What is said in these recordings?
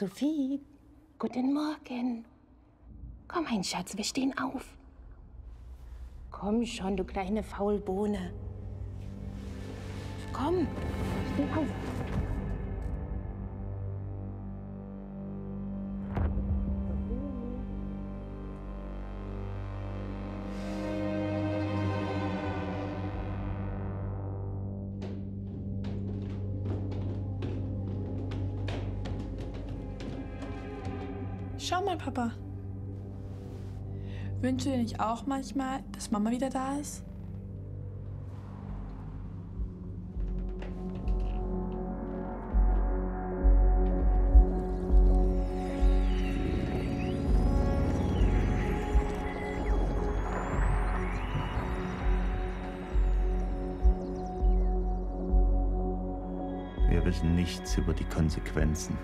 Sophie, guten Morgen. Komm, mein Schatz, wir stehen auf. Komm schon, du kleine Faulbohne. Komm, steh auf. Papa. Wünschst du dir nicht auch manchmal, dass Mama wieder da ist? Wir wissen nichts über die Konsequenzen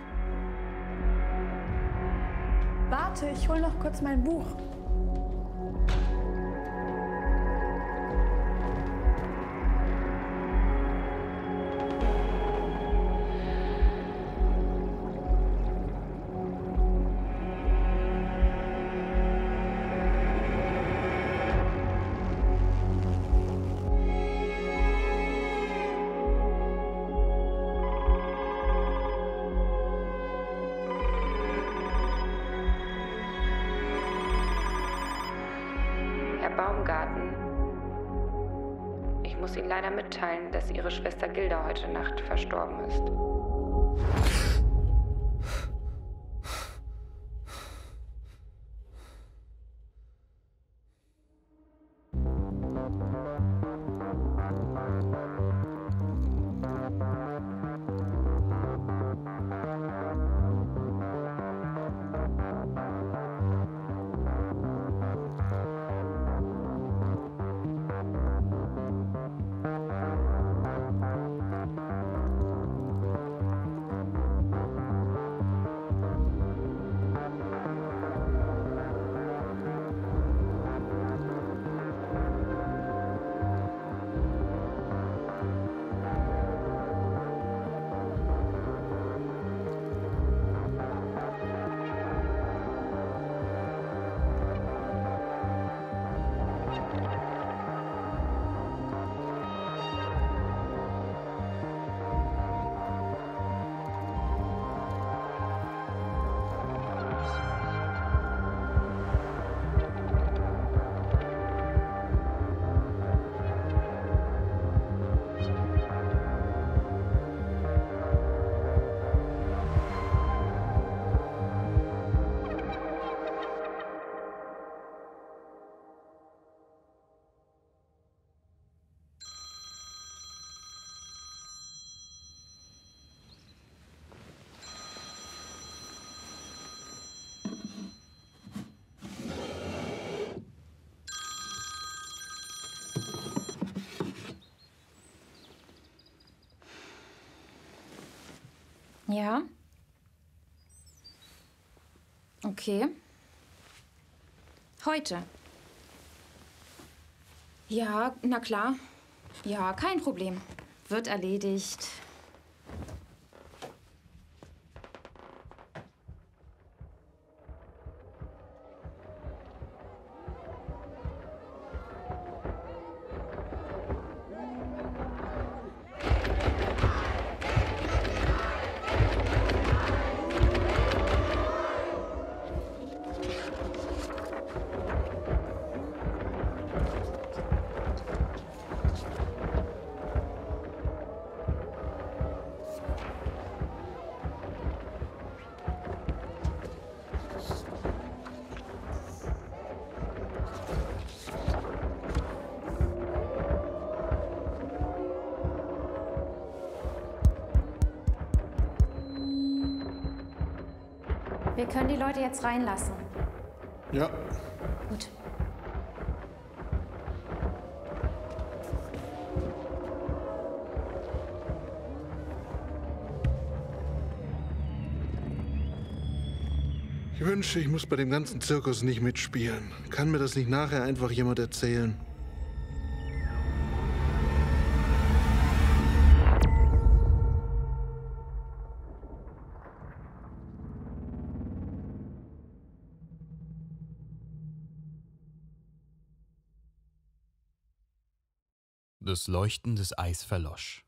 warte, ich hol noch kurz mein Buch. mitteilen, dass ihre Schwester Gilda heute Nacht verstorben ist. Ja. Okay. Heute. Ja, na klar. Ja, kein Problem. Wird erledigt. können die Leute jetzt reinlassen. Ja. Gut. Ich wünsche, ich muss bei dem ganzen Zirkus nicht mitspielen. Kann mir das nicht nachher einfach jemand erzählen? Leuchten des Eis verlosch.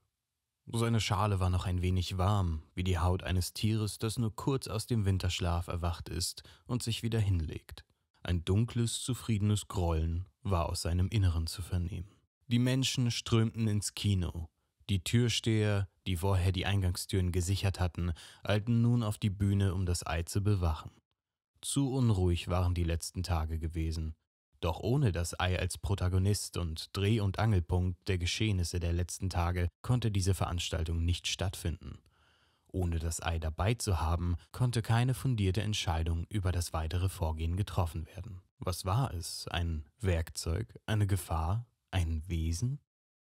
Seine Schale war noch ein wenig warm, wie die Haut eines Tieres, das nur kurz aus dem Winterschlaf erwacht ist und sich wieder hinlegt. Ein dunkles, zufriedenes Grollen war aus seinem Inneren zu vernehmen. Die Menschen strömten ins Kino. Die Türsteher, die vorher die Eingangstüren gesichert hatten, eilten nun auf die Bühne, um das Ei zu bewachen. Zu unruhig waren die letzten Tage gewesen, doch ohne das Ei als Protagonist und Dreh- und Angelpunkt der Geschehnisse der letzten Tage konnte diese Veranstaltung nicht stattfinden. Ohne das Ei dabei zu haben, konnte keine fundierte Entscheidung über das weitere Vorgehen getroffen werden. Was war es? Ein Werkzeug? Eine Gefahr? Ein Wesen?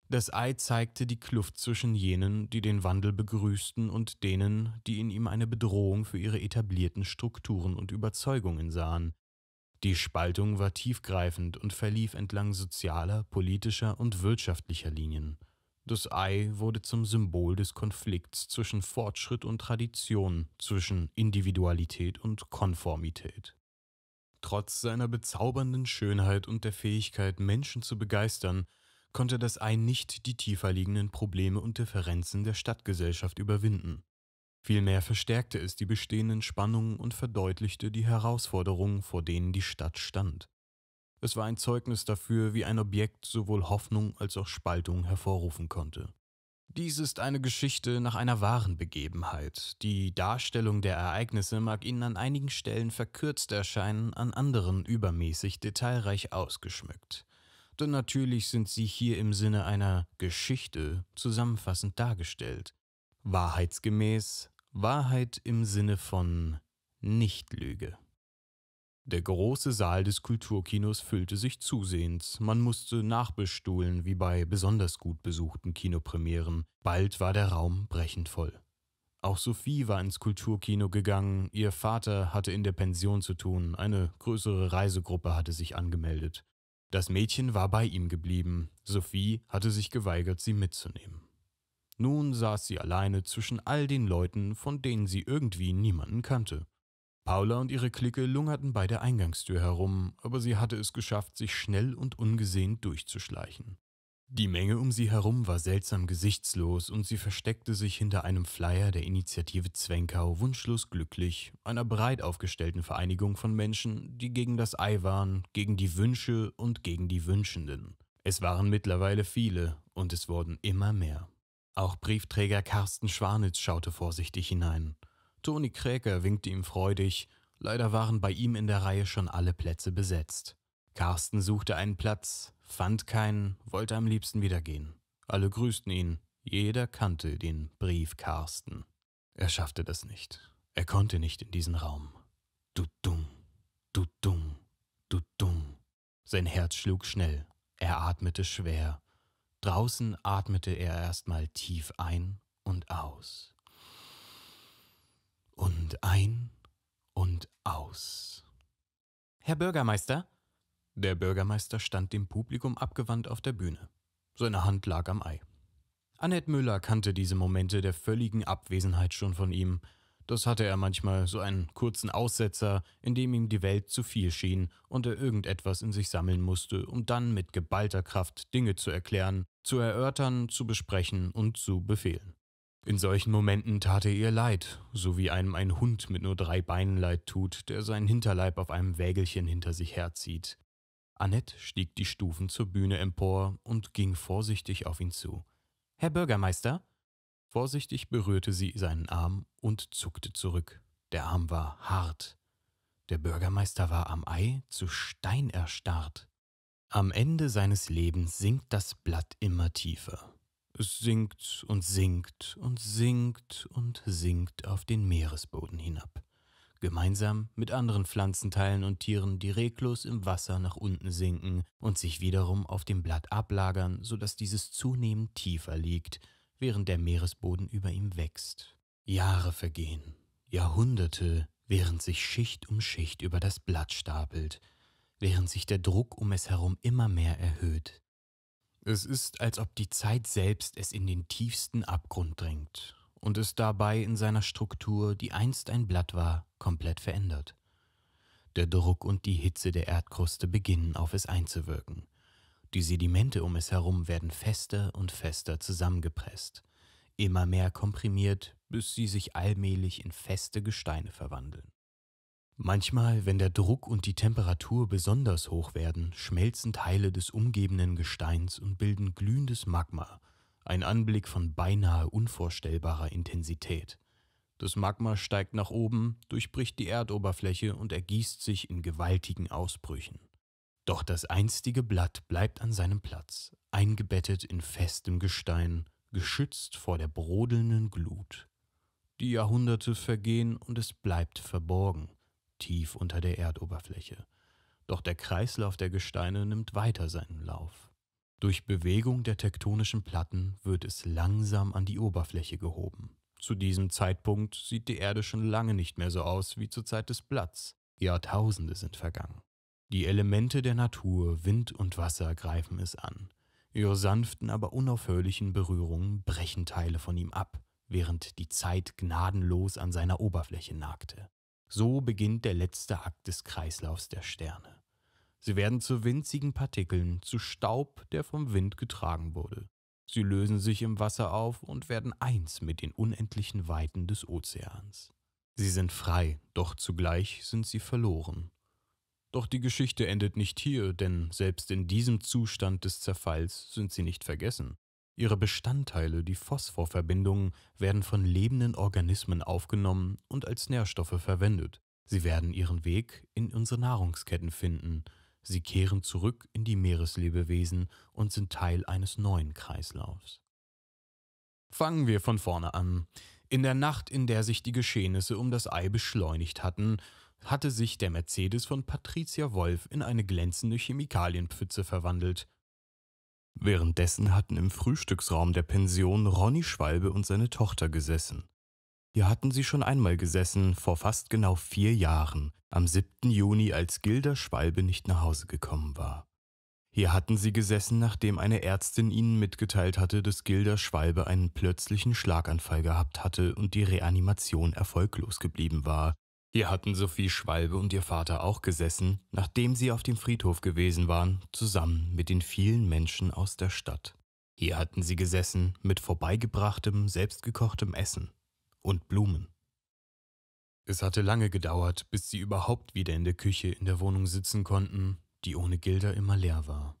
Das Ei zeigte die Kluft zwischen jenen, die den Wandel begrüßten, und denen, die in ihm eine Bedrohung für ihre etablierten Strukturen und Überzeugungen sahen, die Spaltung war tiefgreifend und verlief entlang sozialer, politischer und wirtschaftlicher Linien. Das Ei wurde zum Symbol des Konflikts zwischen Fortschritt und Tradition, zwischen Individualität und Konformität. Trotz seiner bezaubernden Schönheit und der Fähigkeit, Menschen zu begeistern, konnte das Ei nicht die tiefer liegenden Probleme und Differenzen der Stadtgesellschaft überwinden. Vielmehr verstärkte es die bestehenden Spannungen und verdeutlichte die Herausforderungen, vor denen die Stadt stand. Es war ein Zeugnis dafür, wie ein Objekt sowohl Hoffnung als auch Spaltung hervorrufen konnte. Dies ist eine Geschichte nach einer wahren Begebenheit. Die Darstellung der Ereignisse mag Ihnen an einigen Stellen verkürzt erscheinen, an anderen übermäßig detailreich ausgeschmückt. Denn natürlich sind sie hier im Sinne einer Geschichte zusammenfassend dargestellt. Wahrheitsgemäß Wahrheit im Sinne von Nichtlüge. Der große Saal des Kulturkinos füllte sich zusehends. Man musste nachbestuhlen, wie bei besonders gut besuchten Kinopremieren. Bald war der Raum brechend voll. Auch Sophie war ins Kulturkino gegangen. Ihr Vater hatte in der Pension zu tun. Eine größere Reisegruppe hatte sich angemeldet. Das Mädchen war bei ihm geblieben. Sophie hatte sich geweigert, sie mitzunehmen. Nun saß sie alleine zwischen all den Leuten, von denen sie irgendwie niemanden kannte. Paula und ihre Clique lungerten bei der Eingangstür herum, aber sie hatte es geschafft, sich schnell und ungesehen durchzuschleichen. Die Menge um sie herum war seltsam gesichtslos und sie versteckte sich hinter einem Flyer der Initiative Zwenkau wunschlos glücklich, einer breit aufgestellten Vereinigung von Menschen, die gegen das Ei waren, gegen die Wünsche und gegen die Wünschenden. Es waren mittlerweile viele und es wurden immer mehr. Auch Briefträger Carsten Schwanitz schaute vorsichtig hinein. Toni Kräker winkte ihm freudig, leider waren bei ihm in der Reihe schon alle Plätze besetzt. Carsten suchte einen Platz, fand keinen, wollte am liebsten wieder gehen. Alle grüßten ihn, jeder kannte den Brief Carsten. Er schaffte das nicht. Er konnte nicht in diesen Raum. Du dumm, du dumm, du dumm. Sein Herz schlug schnell, er atmete schwer. Draußen atmete er erstmal tief ein und aus. Und ein und aus. Herr Bürgermeister? Der Bürgermeister stand dem Publikum abgewandt auf der Bühne. Seine Hand lag am Ei. Annette Müller kannte diese Momente der völligen Abwesenheit schon von ihm, das hatte er manchmal, so einen kurzen Aussetzer, in dem ihm die Welt zu viel schien und er irgendetwas in sich sammeln musste, um dann mit geballter Kraft Dinge zu erklären, zu erörtern, zu besprechen und zu befehlen. In solchen Momenten tat er ihr leid, so wie einem ein Hund mit nur drei Beinen leid tut, der seinen Hinterleib auf einem Wägelchen hinter sich herzieht. Annette stieg die Stufen zur Bühne empor und ging vorsichtig auf ihn zu. Herr Bürgermeister, Vorsichtig berührte sie seinen Arm und zuckte zurück. Der Arm war hart. Der Bürgermeister war am Ei zu Stein erstarrt. Am Ende seines Lebens sinkt das Blatt immer tiefer. Es sinkt und sinkt und sinkt und sinkt auf den Meeresboden hinab. Gemeinsam mit anderen Pflanzenteilen und Tieren, die reglos im Wasser nach unten sinken und sich wiederum auf dem Blatt ablagern, sodass dieses zunehmend tiefer liegt während der Meeresboden über ihm wächst. Jahre vergehen, Jahrhunderte, während sich Schicht um Schicht über das Blatt stapelt, während sich der Druck um es herum immer mehr erhöht. Es ist, als ob die Zeit selbst es in den tiefsten Abgrund drängt und es dabei in seiner Struktur, die einst ein Blatt war, komplett verändert. Der Druck und die Hitze der Erdkruste beginnen auf es einzuwirken. Die Sedimente um es herum werden fester und fester zusammengepresst, immer mehr komprimiert, bis sie sich allmählich in feste Gesteine verwandeln. Manchmal, wenn der Druck und die Temperatur besonders hoch werden, schmelzen Teile des umgebenden Gesteins und bilden glühendes Magma, ein Anblick von beinahe unvorstellbarer Intensität. Das Magma steigt nach oben, durchbricht die Erdoberfläche und ergießt sich in gewaltigen Ausbrüchen. Doch das einstige Blatt bleibt an seinem Platz, eingebettet in festem Gestein, geschützt vor der brodelnden Glut. Die Jahrhunderte vergehen und es bleibt verborgen, tief unter der Erdoberfläche. Doch der Kreislauf der Gesteine nimmt weiter seinen Lauf. Durch Bewegung der tektonischen Platten wird es langsam an die Oberfläche gehoben. Zu diesem Zeitpunkt sieht die Erde schon lange nicht mehr so aus wie zur Zeit des Blatts. Jahrtausende sind vergangen. Die Elemente der Natur, Wind und Wasser greifen es an. Ihre sanften, aber unaufhörlichen Berührungen brechen Teile von ihm ab, während die Zeit gnadenlos an seiner Oberfläche nagte. So beginnt der letzte Akt des Kreislaufs der Sterne. Sie werden zu winzigen Partikeln, zu Staub, der vom Wind getragen wurde. Sie lösen sich im Wasser auf und werden eins mit den unendlichen Weiten des Ozeans. Sie sind frei, doch zugleich sind sie verloren. Doch die Geschichte endet nicht hier, denn selbst in diesem Zustand des Zerfalls sind sie nicht vergessen. Ihre Bestandteile, die Phosphorverbindungen, werden von lebenden Organismen aufgenommen und als Nährstoffe verwendet. Sie werden ihren Weg in unsere Nahrungsketten finden. Sie kehren zurück in die Meereslebewesen und sind Teil eines neuen Kreislaufs. Fangen wir von vorne an. In der Nacht, in der sich die Geschehnisse um das Ei beschleunigt hatten, hatte sich der Mercedes von Patricia Wolf in eine glänzende Chemikalienpfütze verwandelt. Währenddessen hatten im Frühstücksraum der Pension Ronny Schwalbe und seine Tochter gesessen. Hier hatten sie schon einmal gesessen, vor fast genau vier Jahren, am 7. Juni, als Gilda Schwalbe nicht nach Hause gekommen war. Hier hatten sie gesessen, nachdem eine Ärztin ihnen mitgeteilt hatte, dass Gilda Schwalbe einen plötzlichen Schlaganfall gehabt hatte und die Reanimation erfolglos geblieben war, hier hatten Sophie Schwalbe und ihr Vater auch gesessen, nachdem sie auf dem Friedhof gewesen waren, zusammen mit den vielen Menschen aus der Stadt. Hier hatten sie gesessen mit vorbeigebrachtem, selbstgekochtem Essen und Blumen. Es hatte lange gedauert, bis sie überhaupt wieder in der Küche in der Wohnung sitzen konnten, die ohne Gilda immer leer war.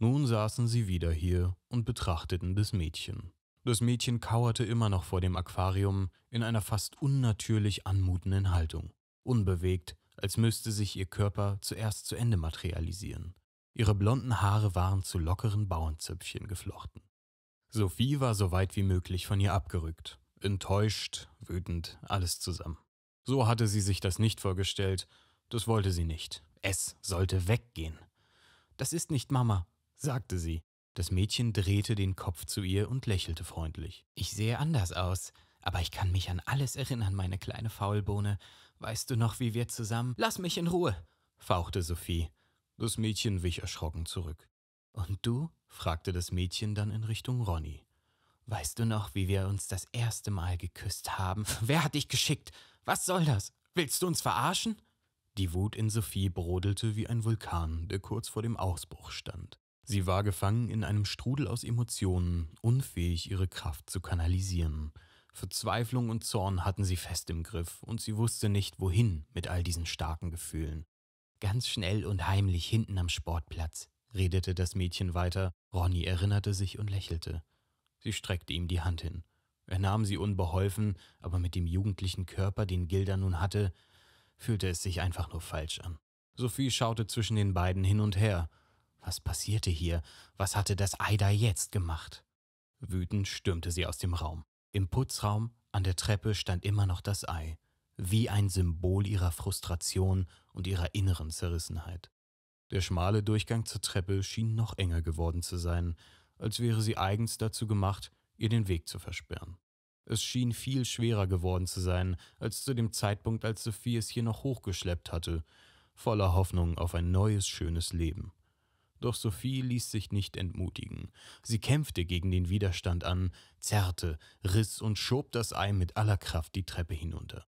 Nun saßen sie wieder hier und betrachteten das Mädchen. Das Mädchen kauerte immer noch vor dem Aquarium in einer fast unnatürlich anmutenden Haltung, unbewegt, als müsste sich ihr Körper zuerst zu Ende materialisieren. Ihre blonden Haare waren zu lockeren Bauernzöpfchen geflochten. Sophie war so weit wie möglich von ihr abgerückt, enttäuscht, wütend, alles zusammen. So hatte sie sich das nicht vorgestellt, das wollte sie nicht. Es sollte weggehen. Das ist nicht Mama, sagte sie, das Mädchen drehte den Kopf zu ihr und lächelte freundlich. Ich sehe anders aus, aber ich kann mich an alles erinnern, meine kleine Faulbohne. Weißt du noch, wie wir zusammen. Lass mich in Ruhe, fauchte Sophie. Das Mädchen wich erschrocken zurück. Und du? fragte das Mädchen dann in Richtung Ronny. Weißt du noch, wie wir uns das erste Mal geküsst haben? Wer hat dich geschickt? Was soll das? Willst du uns verarschen? Die Wut in Sophie brodelte wie ein Vulkan, der kurz vor dem Ausbruch stand. Sie war gefangen in einem Strudel aus Emotionen, unfähig, ihre Kraft zu kanalisieren. Verzweiflung und Zorn hatten sie fest im Griff, und sie wusste nicht, wohin mit all diesen starken Gefühlen. Ganz schnell und heimlich hinten am Sportplatz, redete das Mädchen weiter, Ronny erinnerte sich und lächelte. Sie streckte ihm die Hand hin. Er nahm sie unbeholfen, aber mit dem jugendlichen Körper, den Gilda nun hatte, fühlte es sich einfach nur falsch an. Sophie schaute zwischen den beiden hin und her, was passierte hier? Was hatte das Ei da jetzt gemacht? Wütend stürmte sie aus dem Raum. Im Putzraum an der Treppe stand immer noch das Ei, wie ein Symbol ihrer Frustration und ihrer inneren Zerrissenheit. Der schmale Durchgang zur Treppe schien noch enger geworden zu sein, als wäre sie eigens dazu gemacht, ihr den Weg zu versperren. Es schien viel schwerer geworden zu sein, als zu dem Zeitpunkt, als Sophie es hier noch hochgeschleppt hatte, voller Hoffnung auf ein neues, schönes Leben. Doch Sophie ließ sich nicht entmutigen. Sie kämpfte gegen den Widerstand an, zerrte, riss und schob das Ei mit aller Kraft die Treppe hinunter.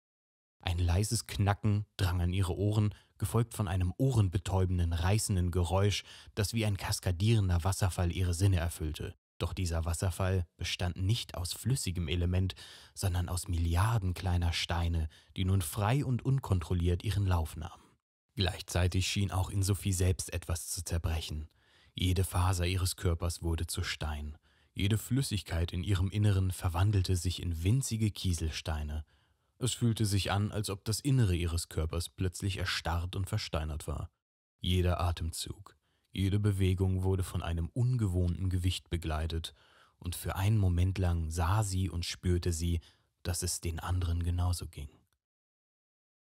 Ein leises Knacken drang an ihre Ohren, gefolgt von einem ohrenbetäubenden, reißenden Geräusch, das wie ein kaskadierender Wasserfall ihre Sinne erfüllte. Doch dieser Wasserfall bestand nicht aus flüssigem Element, sondern aus Milliarden kleiner Steine, die nun frei und unkontrolliert ihren Lauf nahmen. Gleichzeitig schien auch in Sophie selbst etwas zu zerbrechen. Jede Faser ihres Körpers wurde zu Stein. Jede Flüssigkeit in ihrem Inneren verwandelte sich in winzige Kieselsteine. Es fühlte sich an, als ob das Innere ihres Körpers plötzlich erstarrt und versteinert war. Jeder Atemzug, jede Bewegung wurde von einem ungewohnten Gewicht begleitet, und für einen Moment lang sah sie und spürte sie, dass es den anderen genauso ging.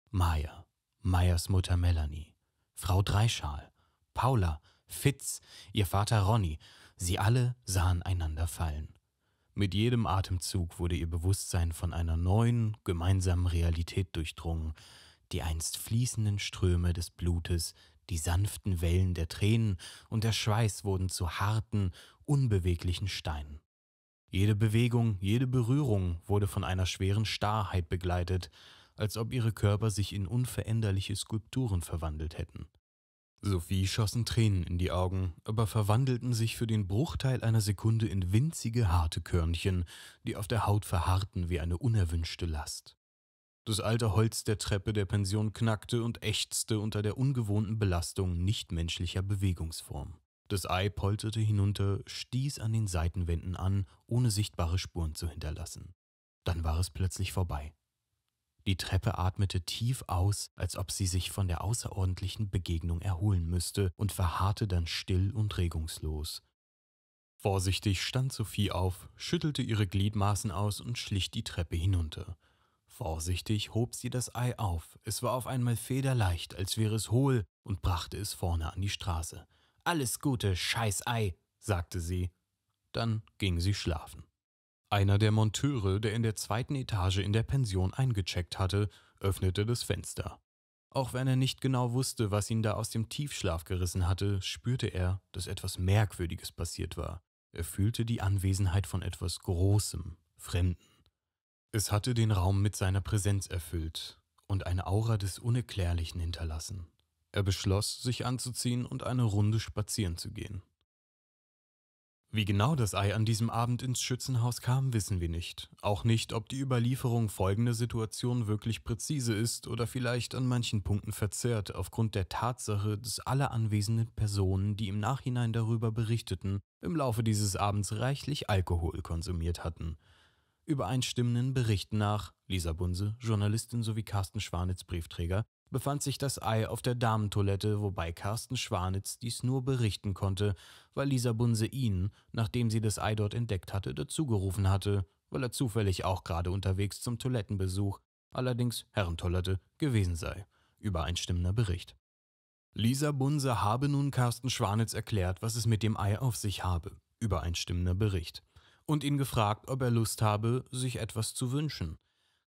Maya. Meyers Mutter Melanie, Frau Dreischal, Paula, Fitz, ihr Vater Ronny, sie alle sahen einander fallen. Mit jedem Atemzug wurde ihr Bewusstsein von einer neuen, gemeinsamen Realität durchdrungen, die einst fließenden Ströme des Blutes, die sanften Wellen der Tränen und der Schweiß wurden zu harten, unbeweglichen Steinen. Jede Bewegung, jede Berührung wurde von einer schweren Starrheit begleitet, als ob ihre Körper sich in unveränderliche Skulpturen verwandelt hätten. Sophie schossen Tränen in die Augen, aber verwandelten sich für den Bruchteil einer Sekunde in winzige harte Körnchen, die auf der Haut verharrten wie eine unerwünschte Last. Das alte Holz der Treppe der Pension knackte und ächzte unter der ungewohnten Belastung nichtmenschlicher Bewegungsform. Das Ei polterte hinunter, stieß an den Seitenwänden an, ohne sichtbare Spuren zu hinterlassen. Dann war es plötzlich vorbei. Die Treppe atmete tief aus, als ob sie sich von der außerordentlichen Begegnung erholen müsste, und verharrte dann still und regungslos. Vorsichtig stand Sophie auf, schüttelte ihre Gliedmaßen aus und schlich die Treppe hinunter. Vorsichtig hob sie das Ei auf, es war auf einmal federleicht, als wäre es hohl, und brachte es vorne an die Straße. Alles Gute, scheiß Ei, sagte sie. Dann ging sie schlafen. Einer der Monteure, der in der zweiten Etage in der Pension eingecheckt hatte, öffnete das Fenster. Auch wenn er nicht genau wusste, was ihn da aus dem Tiefschlaf gerissen hatte, spürte er, dass etwas Merkwürdiges passiert war. Er fühlte die Anwesenheit von etwas Großem, Fremden. Es hatte den Raum mit seiner Präsenz erfüllt und eine Aura des Unerklärlichen hinterlassen. Er beschloss, sich anzuziehen und eine Runde spazieren zu gehen. Wie genau das Ei an diesem Abend ins Schützenhaus kam, wissen wir nicht. Auch nicht, ob die Überlieferung folgender Situation wirklich präzise ist oder vielleicht an manchen Punkten verzerrt, aufgrund der Tatsache, dass alle anwesenden Personen, die im Nachhinein darüber berichteten, im Laufe dieses Abends reichlich Alkohol konsumiert hatten. Übereinstimmenden Berichten nach, Lisa Bunse, Journalistin sowie Carsten Schwanitz, Briefträger, befand sich das Ei auf der Damentoilette, wobei Carsten Schwanitz dies nur berichten konnte, weil Lisa Bunse ihn, nachdem sie das Ei dort entdeckt hatte, dazugerufen hatte, weil er zufällig auch gerade unterwegs zum Toilettenbesuch, allerdings Herrentoilette, gewesen sei. Übereinstimmender Bericht. Lisa Bunse habe nun Carsten Schwanitz erklärt, was es mit dem Ei auf sich habe. Übereinstimmender Bericht. Und ihn gefragt, ob er Lust habe, sich etwas zu wünschen.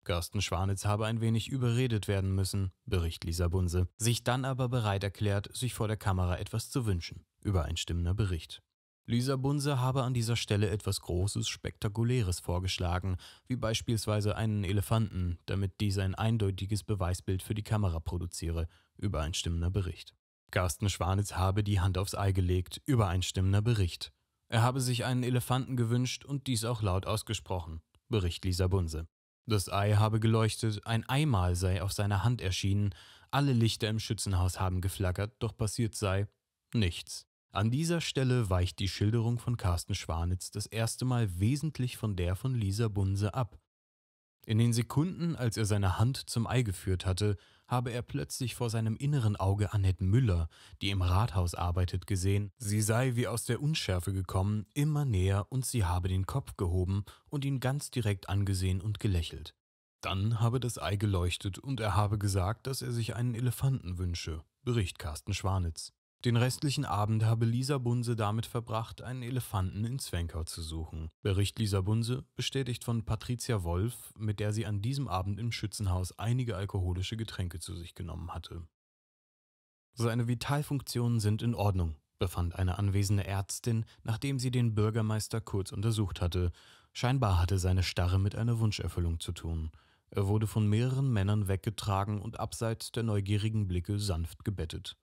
Gersten Schwanitz habe ein wenig überredet werden müssen, bericht Lisa Bunse, sich dann aber bereit erklärt, sich vor der Kamera etwas zu wünschen. Übereinstimmender Bericht. Lisa Bunse habe an dieser Stelle etwas Großes, Spektakuläres vorgeschlagen, wie beispielsweise einen Elefanten, damit dieser ein eindeutiges Beweisbild für die Kamera produziere, übereinstimmender Bericht. Carsten Schwanitz habe die Hand aufs Ei gelegt, übereinstimmender Bericht. Er habe sich einen Elefanten gewünscht und dies auch laut ausgesprochen, Bericht Lisa Bunse. Das Ei habe geleuchtet, ein Eimal sei auf seiner Hand erschienen, alle Lichter im Schützenhaus haben geflackert, doch passiert sei nichts. An dieser Stelle weicht die Schilderung von Carsten Schwanitz das erste Mal wesentlich von der von Lisa Bunse ab. In den Sekunden, als er seine Hand zum Ei geführt hatte, habe er plötzlich vor seinem inneren Auge Annette Müller, die im Rathaus arbeitet, gesehen. Sie sei wie aus der Unschärfe gekommen, immer näher und sie habe den Kopf gehoben und ihn ganz direkt angesehen und gelächelt. Dann habe das Ei geleuchtet und er habe gesagt, dass er sich einen Elefanten wünsche, bericht Carsten Schwanitz. Den restlichen Abend habe Lisa Bunse damit verbracht, einen Elefanten in Zwenkau zu suchen. Bericht Lisa Bunse, bestätigt von Patricia Wolf, mit der sie an diesem Abend im Schützenhaus einige alkoholische Getränke zu sich genommen hatte. Seine Vitalfunktionen sind in Ordnung, befand eine anwesende Ärztin, nachdem sie den Bürgermeister kurz untersucht hatte. Scheinbar hatte seine Starre mit einer Wunscherfüllung zu tun. Er wurde von mehreren Männern weggetragen und abseits der neugierigen Blicke sanft gebettet.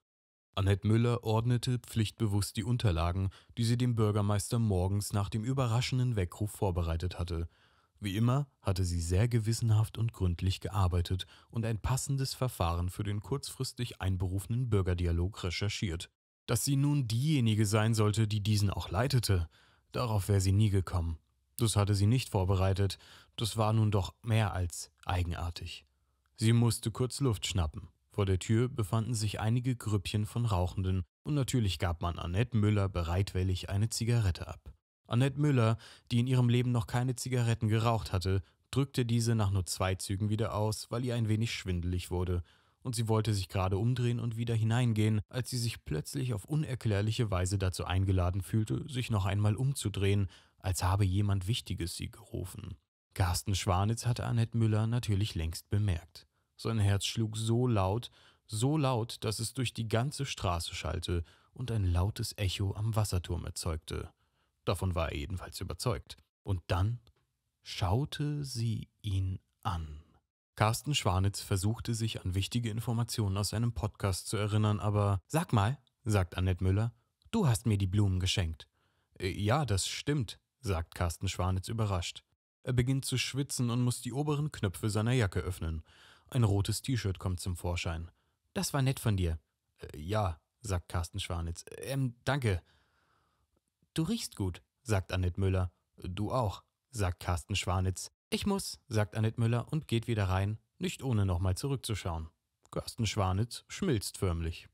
Annette Müller ordnete pflichtbewusst die Unterlagen, die sie dem Bürgermeister morgens nach dem überraschenden Weckruf vorbereitet hatte. Wie immer hatte sie sehr gewissenhaft und gründlich gearbeitet und ein passendes Verfahren für den kurzfristig einberufenen Bürgerdialog recherchiert. Dass sie nun diejenige sein sollte, die diesen auch leitete, darauf wäre sie nie gekommen. Das hatte sie nicht vorbereitet, das war nun doch mehr als eigenartig. Sie musste kurz Luft schnappen. Vor der Tür befanden sich einige Grüppchen von Rauchenden und natürlich gab man Annette Müller bereitwillig eine Zigarette ab. Annette Müller, die in ihrem Leben noch keine Zigaretten geraucht hatte, drückte diese nach nur zwei Zügen wieder aus, weil ihr ein wenig schwindelig wurde, und sie wollte sich gerade umdrehen und wieder hineingehen, als sie sich plötzlich auf unerklärliche Weise dazu eingeladen fühlte, sich noch einmal umzudrehen, als habe jemand Wichtiges sie gerufen. Carsten Schwanitz hatte Annette Müller natürlich längst bemerkt. Sein Herz schlug so laut, so laut, dass es durch die ganze Straße schallte und ein lautes Echo am Wasserturm erzeugte. Davon war er jedenfalls überzeugt. Und dann schaute sie ihn an. Carsten Schwanitz versuchte sich an wichtige Informationen aus seinem Podcast zu erinnern, aber Sag mal, sagt Annette Müller, du hast mir die Blumen geschenkt. Äh, ja, das stimmt, sagt Carsten Schwanitz überrascht. Er beginnt zu schwitzen und muss die oberen Knöpfe seiner Jacke öffnen. Ein rotes T-Shirt kommt zum Vorschein. Das war nett von dir. Äh, ja, sagt Carsten Schwanitz. Ähm, danke. Du riechst gut, sagt Annette Müller. Du auch, sagt Carsten Schwanitz. Ich muss, sagt Annette Müller und geht wieder rein, nicht ohne nochmal zurückzuschauen. Carsten Schwanitz schmilzt förmlich.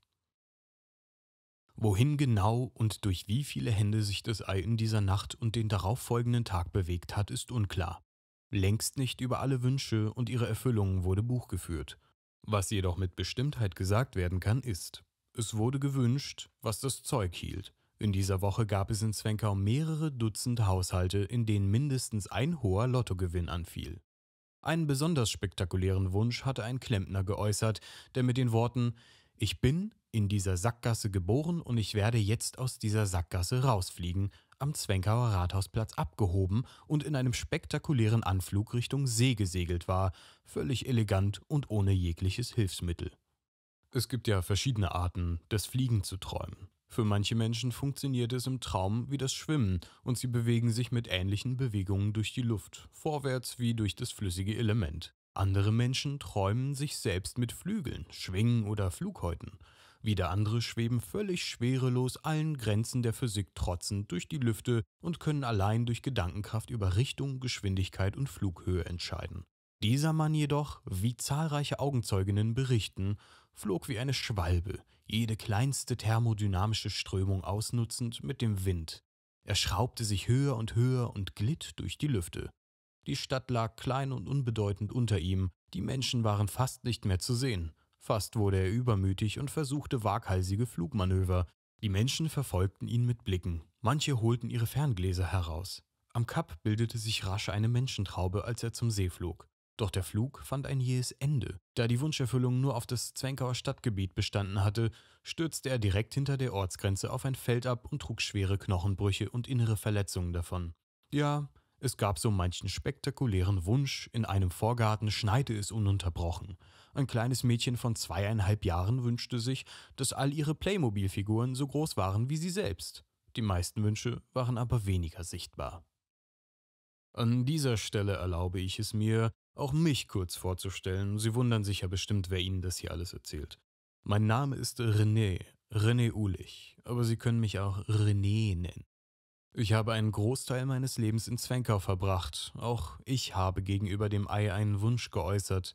Wohin genau und durch wie viele Hände sich das Ei in dieser Nacht und den darauffolgenden Tag bewegt hat, ist unklar. Längst nicht über alle Wünsche und ihre Erfüllungen wurde Buch geführt. Was jedoch mit Bestimmtheit gesagt werden kann, ist, es wurde gewünscht, was das Zeug hielt. In dieser Woche gab es in Zwenkau mehrere Dutzend Haushalte, in denen mindestens ein hoher Lottogewinn anfiel. Einen besonders spektakulären Wunsch hatte ein Klempner geäußert, der mit den Worten Ich bin in dieser Sackgasse geboren und ich werde jetzt aus dieser Sackgasse rausfliegen, am Zwenkauer Rathausplatz abgehoben und in einem spektakulären Anflug Richtung See gesegelt war, völlig elegant und ohne jegliches Hilfsmittel. Es gibt ja verschiedene Arten, das Fliegen zu träumen. Für manche Menschen funktioniert es im Traum wie das Schwimmen und sie bewegen sich mit ähnlichen Bewegungen durch die Luft, vorwärts wie durch das flüssige Element. Andere Menschen träumen sich selbst mit Flügeln, Schwingen oder Flughäuten wieder andere schweben völlig schwerelos allen Grenzen der Physik trotzend durch die Lüfte und können allein durch Gedankenkraft über Richtung, Geschwindigkeit und Flughöhe entscheiden. Dieser Mann jedoch, wie zahlreiche Augenzeuginnen berichten, flog wie eine Schwalbe, jede kleinste thermodynamische Strömung ausnutzend mit dem Wind. Er schraubte sich höher und höher und glitt durch die Lüfte. Die Stadt lag klein und unbedeutend unter ihm, die Menschen waren fast nicht mehr zu sehen. Fast wurde er übermütig und versuchte waghalsige Flugmanöver. Die Menschen verfolgten ihn mit Blicken. Manche holten ihre Ferngläser heraus. Am Kap bildete sich rasch eine Menschentraube, als er zum See flog. Doch der Flug fand ein jähes Ende. Da die Wunscherfüllung nur auf das Zwenkauer Stadtgebiet bestanden hatte, stürzte er direkt hinter der Ortsgrenze auf ein Feld ab und trug schwere Knochenbrüche und innere Verletzungen davon. Ja, es gab so manchen spektakulären Wunsch, in einem Vorgarten schneite es ununterbrochen. Ein kleines Mädchen von zweieinhalb Jahren wünschte sich, dass all ihre Playmobil-Figuren so groß waren wie sie selbst. Die meisten Wünsche waren aber weniger sichtbar. An dieser Stelle erlaube ich es mir, auch mich kurz vorzustellen. Sie wundern sich ja bestimmt, wer Ihnen das hier alles erzählt. Mein Name ist René, René Ulich, aber Sie können mich auch René nennen. Ich habe einen Großteil meines Lebens in Zwenkau verbracht. Auch ich habe gegenüber dem Ei einen Wunsch geäußert.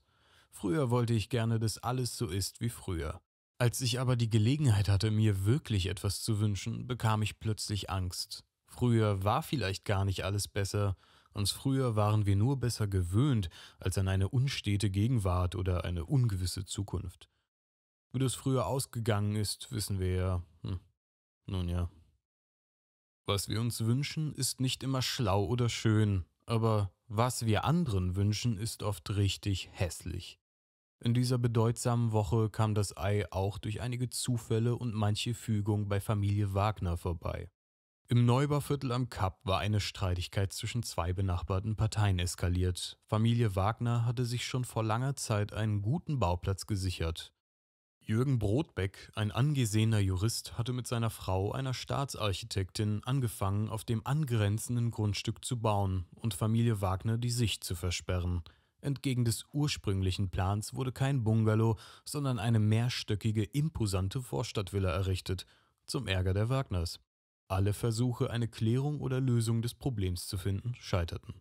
Früher wollte ich gerne, dass alles so ist wie früher. Als ich aber die Gelegenheit hatte, mir wirklich etwas zu wünschen, bekam ich plötzlich Angst. Früher war vielleicht gar nicht alles besser, uns früher waren wir nur besser gewöhnt als an eine unstete Gegenwart oder eine ungewisse Zukunft. Wie das früher ausgegangen ist, wissen wir ja. Hm. Nun ja. Was wir uns wünschen, ist nicht immer schlau oder schön, aber was wir anderen wünschen, ist oft richtig hässlich. In dieser bedeutsamen Woche kam das Ei auch durch einige Zufälle und manche Fügung bei Familie Wagner vorbei. Im Neubauviertel am Kap war eine Streitigkeit zwischen zwei benachbarten Parteien eskaliert. Familie Wagner hatte sich schon vor langer Zeit einen guten Bauplatz gesichert. Jürgen Brodbeck, ein angesehener Jurist, hatte mit seiner Frau, einer Staatsarchitektin, angefangen, auf dem angrenzenden Grundstück zu bauen und Familie Wagner die Sicht zu versperren. Entgegen des ursprünglichen Plans wurde kein Bungalow, sondern eine mehrstöckige, imposante Vorstadtvilla errichtet, zum Ärger der Wagners. Alle Versuche, eine Klärung oder Lösung des Problems zu finden, scheiterten.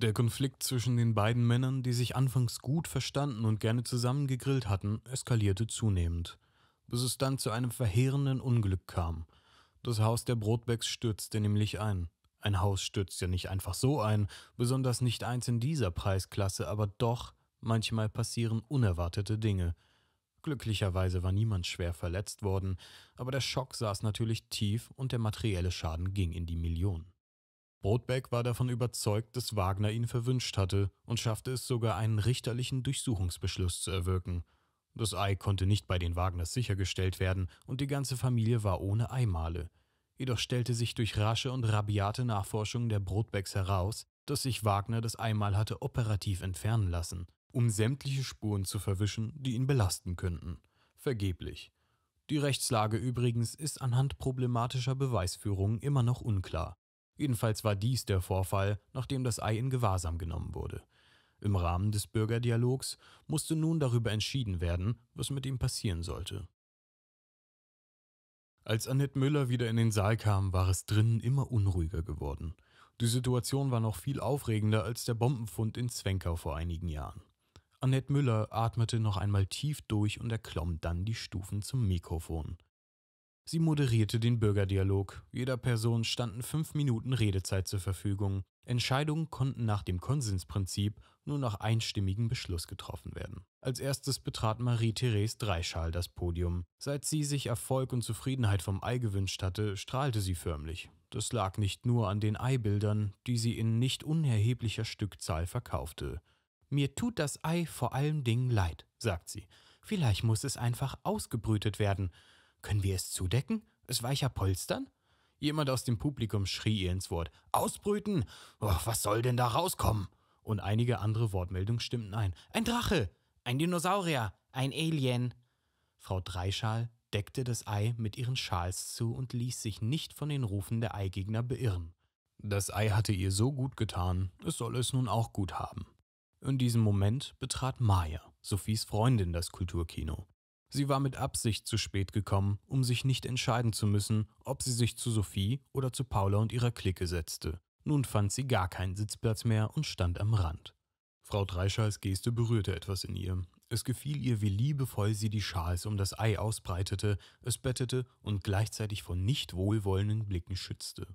Der Konflikt zwischen den beiden Männern, die sich anfangs gut verstanden und gerne zusammen gegrillt hatten, eskalierte zunehmend, bis es dann zu einem verheerenden Unglück kam. Das Haus der Brotbecks stürzte nämlich ein. Ein Haus stürzt ja nicht einfach so ein, besonders nicht eins in dieser Preisklasse, aber doch, manchmal passieren unerwartete Dinge. Glücklicherweise war niemand schwer verletzt worden, aber der Schock saß natürlich tief und der materielle Schaden ging in die Millionen. Brodbeck war davon überzeugt, dass Wagner ihn verwünscht hatte und schaffte es sogar, einen richterlichen Durchsuchungsbeschluss zu erwirken. Das Ei konnte nicht bei den Wagners sichergestellt werden und die ganze Familie war ohne Eimale. Jedoch stellte sich durch rasche und rabiate Nachforschungen der Brodbecks heraus, dass sich Wagner das Eimal hatte operativ entfernen lassen, um sämtliche Spuren zu verwischen, die ihn belasten könnten. Vergeblich. Die Rechtslage übrigens ist anhand problematischer Beweisführungen immer noch unklar. Jedenfalls war dies der Vorfall, nachdem das Ei in Gewahrsam genommen wurde. Im Rahmen des Bürgerdialogs musste nun darüber entschieden werden, was mit ihm passieren sollte. Als Annette Müller wieder in den Saal kam, war es drinnen immer unruhiger geworden. Die Situation war noch viel aufregender als der Bombenfund in Zwenkau vor einigen Jahren. Annette Müller atmete noch einmal tief durch und erklomm dann die Stufen zum Mikrofon. Sie moderierte den Bürgerdialog. Jeder Person standen fünf Minuten Redezeit zur Verfügung. Entscheidungen konnten nach dem Konsensprinzip nur nach einstimmigem Beschluss getroffen werden. Als erstes betrat Marie-Therese Dreischal das Podium. Seit sie sich Erfolg und Zufriedenheit vom Ei gewünscht hatte, strahlte sie förmlich. Das lag nicht nur an den Eibildern, die sie in nicht unerheblicher Stückzahl verkaufte. Mir tut das Ei vor allen Dingen leid, sagt sie. Vielleicht muss es einfach ausgebrütet werden. Können wir es zudecken? Es weicher polstern? Jemand aus dem Publikum schrie ihr ins Wort. Ausbrüten! Oh, was soll denn da rauskommen? Und einige andere Wortmeldungen stimmten ein. Ein Drache! Ein Dinosaurier! Ein Alien! Frau Dreischal deckte das Ei mit ihren Schals zu und ließ sich nicht von den Rufen der Eigegner beirren. Das Ei hatte ihr so gut getan, es soll es nun auch gut haben. In diesem Moment betrat Maya, Sophies Freundin, das Kulturkino. Sie war mit Absicht zu spät gekommen, um sich nicht entscheiden zu müssen, ob sie sich zu Sophie oder zu Paula und ihrer Clique setzte. Nun fand sie gar keinen Sitzplatz mehr und stand am Rand. Frau Dreischals Geste berührte etwas in ihr. Es gefiel ihr, wie liebevoll sie die Schals um das Ei ausbreitete, es bettete und gleichzeitig von nicht wohlwollenden Blicken schützte.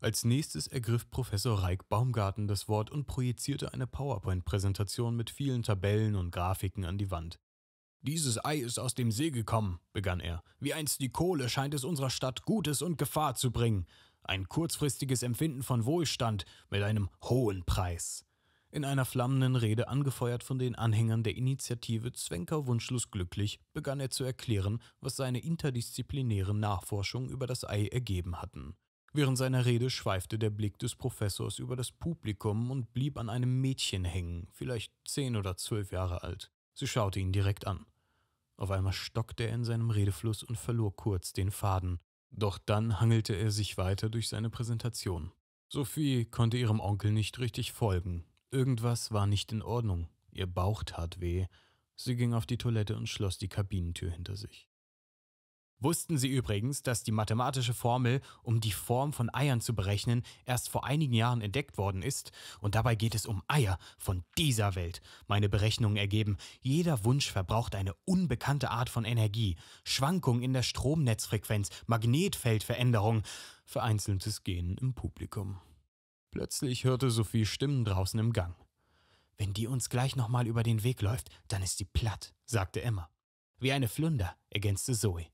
Als nächstes ergriff Professor Reik Baumgarten das Wort und projizierte eine PowerPoint-Präsentation mit vielen Tabellen und Grafiken an die Wand. Dieses Ei ist aus dem See gekommen, begann er. Wie einst die Kohle scheint es unserer Stadt Gutes und Gefahr zu bringen. Ein kurzfristiges Empfinden von Wohlstand mit einem hohen Preis. In einer flammenden Rede, angefeuert von den Anhängern der Initiative Zwenker wunschlos glücklich, begann er zu erklären, was seine interdisziplinären Nachforschungen über das Ei ergeben hatten. Während seiner Rede schweifte der Blick des Professors über das Publikum und blieb an einem Mädchen hängen, vielleicht zehn oder zwölf Jahre alt. Sie schaute ihn direkt an. Auf einmal stockte er in seinem Redefluss und verlor kurz den Faden. Doch dann hangelte er sich weiter durch seine Präsentation. Sophie konnte ihrem Onkel nicht richtig folgen. Irgendwas war nicht in Ordnung. Ihr Bauch tat weh. Sie ging auf die Toilette und schloss die Kabinentür hinter sich. Wussten Sie übrigens, dass die mathematische Formel, um die Form von Eiern zu berechnen, erst vor einigen Jahren entdeckt worden ist? Und dabei geht es um Eier von dieser Welt. Meine Berechnungen ergeben, jeder Wunsch verbraucht eine unbekannte Art von Energie. Schwankungen in der Stromnetzfrequenz, Magnetfeldveränderung, vereinzeltes Gähnen im Publikum. Plötzlich hörte Sophie Stimmen draußen im Gang. Wenn die uns gleich nochmal über den Weg läuft, dann ist sie platt, sagte Emma. Wie eine Flunder, ergänzte Zoe.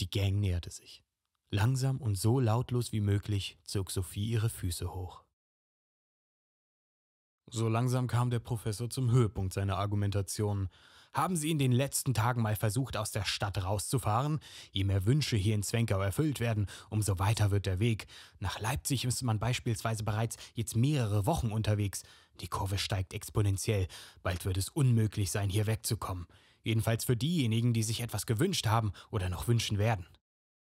Die Gang näherte sich. Langsam und so lautlos wie möglich zog Sophie ihre Füße hoch. So langsam kam der Professor zum Höhepunkt seiner Argumentationen. Haben Sie in den letzten Tagen mal versucht, aus der Stadt rauszufahren? Je mehr Wünsche hier in Zwenkau erfüllt werden, umso weiter wird der Weg. Nach Leipzig ist man beispielsweise bereits jetzt mehrere Wochen unterwegs. Die Kurve steigt exponentiell. Bald wird es unmöglich sein, hier wegzukommen jedenfalls für diejenigen, die sich etwas gewünscht haben oder noch wünschen werden.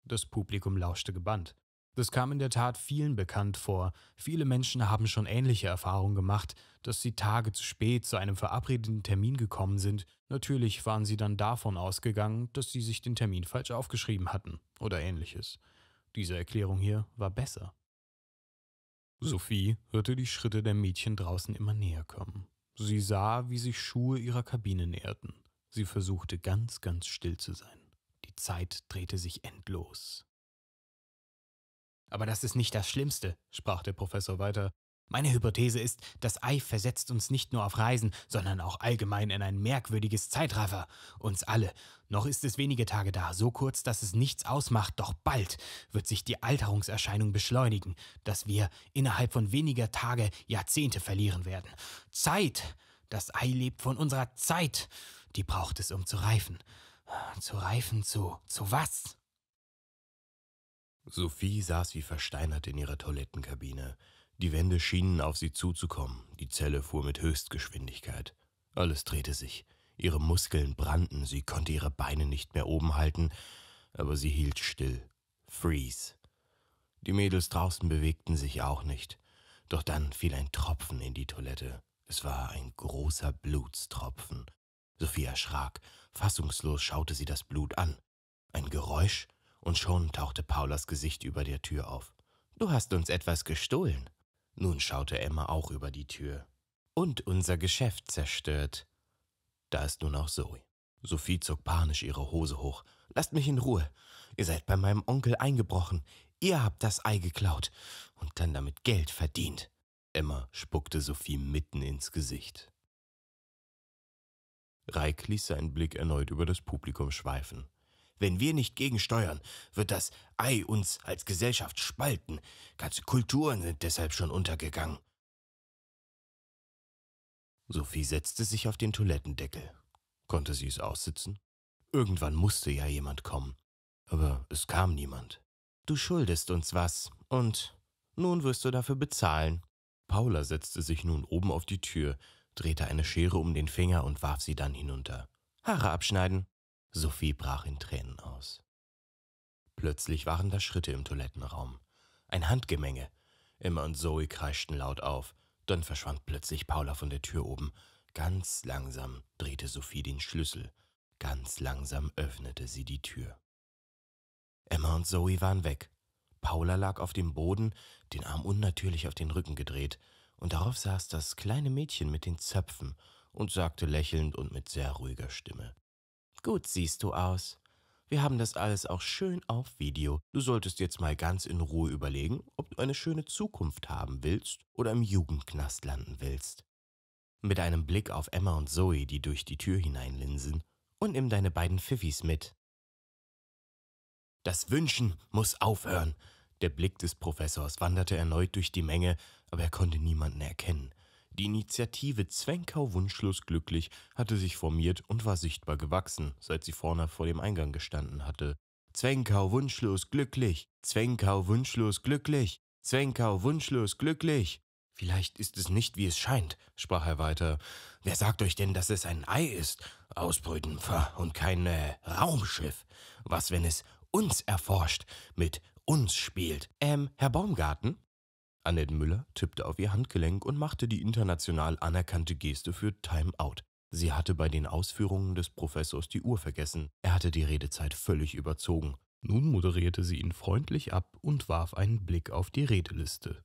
Das Publikum lauschte gebannt. Das kam in der Tat vielen bekannt vor. Viele Menschen haben schon ähnliche Erfahrungen gemacht, dass sie Tage zu spät zu einem verabredeten Termin gekommen sind. Natürlich waren sie dann davon ausgegangen, dass sie sich den Termin falsch aufgeschrieben hatten oder ähnliches. Diese Erklärung hier war besser. Sophie hörte die Schritte der Mädchen draußen immer näher kommen. Sie sah, wie sich Schuhe ihrer Kabine näherten. Sie versuchte ganz, ganz still zu sein. Die Zeit drehte sich endlos. Aber das ist nicht das Schlimmste, sprach der Professor weiter. Meine Hypothese ist, das Ei versetzt uns nicht nur auf Reisen, sondern auch allgemein in ein merkwürdiges Zeitraffer. Uns alle. Noch ist es wenige Tage da, so kurz, dass es nichts ausmacht, doch bald wird sich die Alterungserscheinung beschleunigen, dass wir innerhalb von weniger Tage Jahrzehnte verlieren werden. Zeit! Das Ei lebt von unserer Zeit! Die braucht es, um zu reifen. Zu reifen zu. zu was? Sophie saß wie versteinert in ihrer Toilettenkabine. Die Wände schienen auf sie zuzukommen. Die Zelle fuhr mit Höchstgeschwindigkeit. Alles drehte sich. Ihre Muskeln brannten, sie konnte ihre Beine nicht mehr oben halten, aber sie hielt still. Freeze. Die Mädels draußen bewegten sich auch nicht. Doch dann fiel ein Tropfen in die Toilette. Es war ein großer Blutstropfen. Sophie erschrak. Fassungslos schaute sie das Blut an. Ein Geräusch und schon tauchte Paulas Gesicht über der Tür auf. Du hast uns etwas gestohlen. Nun schaute Emma auch über die Tür. Und unser Geschäft zerstört. Da ist nun auch Zoe. Sophie zog panisch ihre Hose hoch. Lasst mich in Ruhe. Ihr seid bei meinem Onkel eingebrochen. Ihr habt das Ei geklaut und dann damit Geld verdient. Emma spuckte Sophie mitten ins Gesicht. Reik ließ seinen Blick erneut über das Publikum schweifen. Wenn wir nicht gegensteuern, wird das Ei uns als Gesellschaft spalten. Ganze Kulturen sind deshalb schon untergegangen. Sophie setzte sich auf den Toilettendeckel. Konnte sie es aussitzen? Irgendwann musste ja jemand kommen. Aber es kam niemand. Du schuldest uns was, und nun wirst du dafür bezahlen. Paula setzte sich nun oben auf die Tür drehte eine Schere um den Finger und warf sie dann hinunter. Haare abschneiden! Sophie brach in Tränen aus. Plötzlich waren da Schritte im Toilettenraum. Ein Handgemenge. Emma und Zoe kreischten laut auf. Dann verschwand plötzlich Paula von der Tür oben. Ganz langsam drehte Sophie den Schlüssel. Ganz langsam öffnete sie die Tür. Emma und Zoe waren weg. Paula lag auf dem Boden, den Arm unnatürlich auf den Rücken gedreht und darauf saß das kleine Mädchen mit den Zöpfen und sagte lächelnd und mit sehr ruhiger Stimme. Gut siehst du aus. Wir haben das alles auch schön auf Video. Du solltest jetzt mal ganz in Ruhe überlegen, ob du eine schöne Zukunft haben willst oder im Jugendknast landen willst. Mit einem Blick auf Emma und Zoe, die durch die Tür hineinlinsen, und nimm deine beiden Pfiffis mit. Das Wünschen muss aufhören. Der Blick des Professors wanderte erneut durch die Menge, aber er konnte niemanden erkennen. Die Initiative Zwenkau wunschlos glücklich hatte sich formiert und war sichtbar gewachsen, seit sie vorne vor dem Eingang gestanden hatte. Zwenkau wunschlos glücklich, Zwenkau wunschlos glücklich, Zwenkau wunschlos glücklich. Vielleicht ist es nicht, wie es scheint, sprach er weiter. Wer sagt euch denn, dass es ein Ei ist? Ausbrüten, und kein äh, Raumschiff. Was, wenn es uns erforscht, mit uns spielt. Ähm, Herr Baumgarten? Annette Müller tippte auf ihr Handgelenk und machte die international anerkannte Geste für Time Out. Sie hatte bei den Ausführungen des Professors die Uhr vergessen. Er hatte die Redezeit völlig überzogen. Nun moderierte sie ihn freundlich ab und warf einen Blick auf die Redeliste.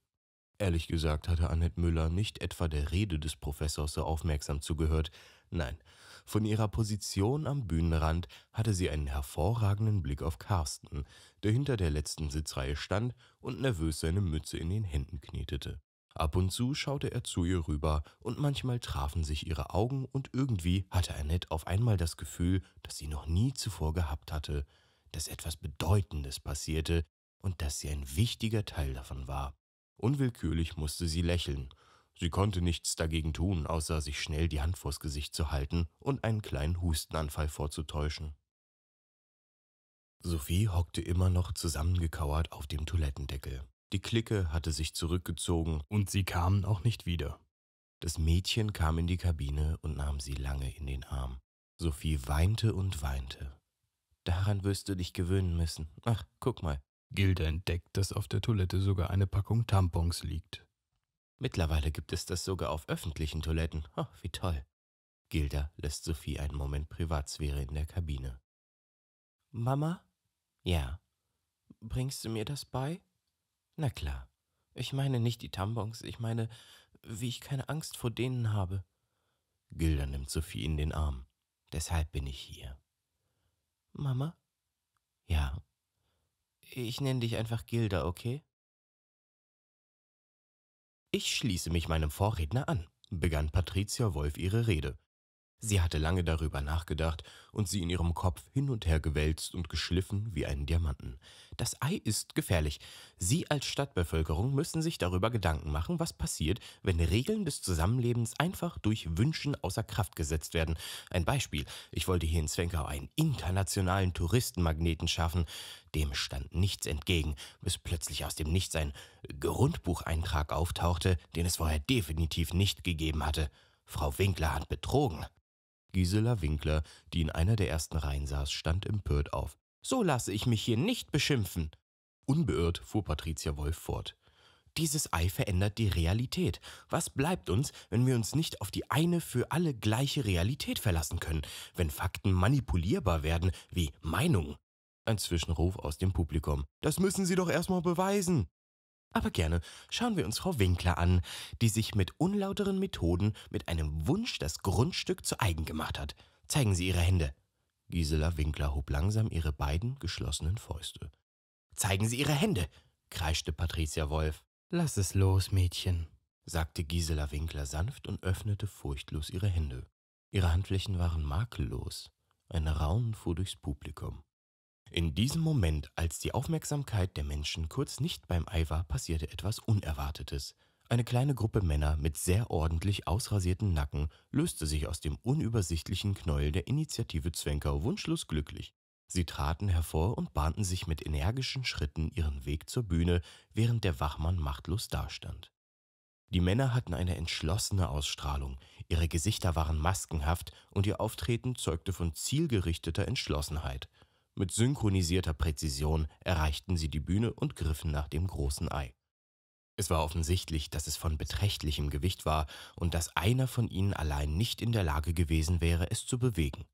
Ehrlich gesagt hatte Annette Müller nicht etwa der Rede des Professors so aufmerksam zugehört. Nein, von ihrer Position am Bühnenrand hatte sie einen hervorragenden Blick auf Carsten, der hinter der letzten Sitzreihe stand und nervös seine Mütze in den Händen knetete. Ab und zu schaute er zu ihr rüber und manchmal trafen sich ihre Augen und irgendwie hatte Annette auf einmal das Gefühl, das sie noch nie zuvor gehabt hatte, dass etwas Bedeutendes passierte und dass sie ein wichtiger Teil davon war. Unwillkürlich musste sie lächeln Sie konnte nichts dagegen tun, außer sich schnell die Hand vors Gesicht zu halten und einen kleinen Hustenanfall vorzutäuschen. Sophie hockte immer noch zusammengekauert auf dem Toilettendeckel. Die Clique hatte sich zurückgezogen und sie kamen auch nicht wieder. Das Mädchen kam in die Kabine und nahm sie lange in den Arm. Sophie weinte und weinte. Daran wirst du dich gewöhnen müssen. Ach, guck mal. Gilda entdeckt, dass auf der Toilette sogar eine Packung Tampons liegt. Mittlerweile gibt es das sogar auf öffentlichen Toiletten. Oh, wie toll. Gilda lässt Sophie einen Moment Privatsphäre in der Kabine. Mama? Ja. Bringst du mir das bei? Na klar. Ich meine nicht die Tambons, ich meine, wie ich keine Angst vor denen habe. Gilda nimmt Sophie in den Arm. Deshalb bin ich hier. Mama? Ja. Ich nenne dich einfach Gilda, okay? Ich schließe mich meinem Vorredner an, begann Patricia Wolf ihre Rede Sie hatte lange darüber nachgedacht und sie in ihrem Kopf hin und her gewälzt und geschliffen wie einen Diamanten. Das Ei ist gefährlich. Sie als Stadtbevölkerung müssen sich darüber Gedanken machen, was passiert, wenn Regeln des Zusammenlebens einfach durch Wünschen außer Kraft gesetzt werden. Ein Beispiel. Ich wollte hier in Zwenkau einen internationalen Touristenmagneten schaffen. Dem stand nichts entgegen, bis plötzlich aus dem Nichts ein Grundbucheintrag auftauchte, den es vorher definitiv nicht gegeben hatte. Frau Winkler hat betrogen. Gisela Winkler, die in einer der ersten Reihen saß, stand empört auf. So lasse ich mich hier nicht beschimpfen. Unbeirrt fuhr Patricia Wolf fort. Dieses Ei verändert die Realität. Was bleibt uns, wenn wir uns nicht auf die eine für alle gleiche Realität verlassen können, wenn Fakten manipulierbar werden wie Meinung? Ein Zwischenruf aus dem Publikum. Das müssen Sie doch erstmal beweisen. Aber gerne schauen wir uns Frau Winkler an, die sich mit unlauteren Methoden mit einem Wunsch das Grundstück zu eigen gemacht hat. Zeigen Sie Ihre Hände. Gisela Winkler hob langsam ihre beiden geschlossenen Fäuste. Zeigen Sie Ihre Hände, kreischte Patricia Wolf. Lass es los, Mädchen, sagte Gisela Winkler sanft und öffnete furchtlos ihre Hände. Ihre Handflächen waren makellos. Ein Raunen fuhr durchs Publikum. In diesem Moment, als die Aufmerksamkeit der Menschen kurz nicht beim Ei war, passierte etwas Unerwartetes. Eine kleine Gruppe Männer mit sehr ordentlich ausrasierten Nacken löste sich aus dem unübersichtlichen Knäuel der Initiative Zwenkau wunschlos glücklich. Sie traten hervor und bahnten sich mit energischen Schritten ihren Weg zur Bühne, während der Wachmann machtlos dastand. Die Männer hatten eine entschlossene Ausstrahlung, ihre Gesichter waren maskenhaft und ihr Auftreten zeugte von zielgerichteter Entschlossenheit. Mit synchronisierter Präzision erreichten sie die Bühne und griffen nach dem großen Ei. Es war offensichtlich, dass es von beträchtlichem Gewicht war und dass einer von ihnen allein nicht in der Lage gewesen wäre, es zu bewegen.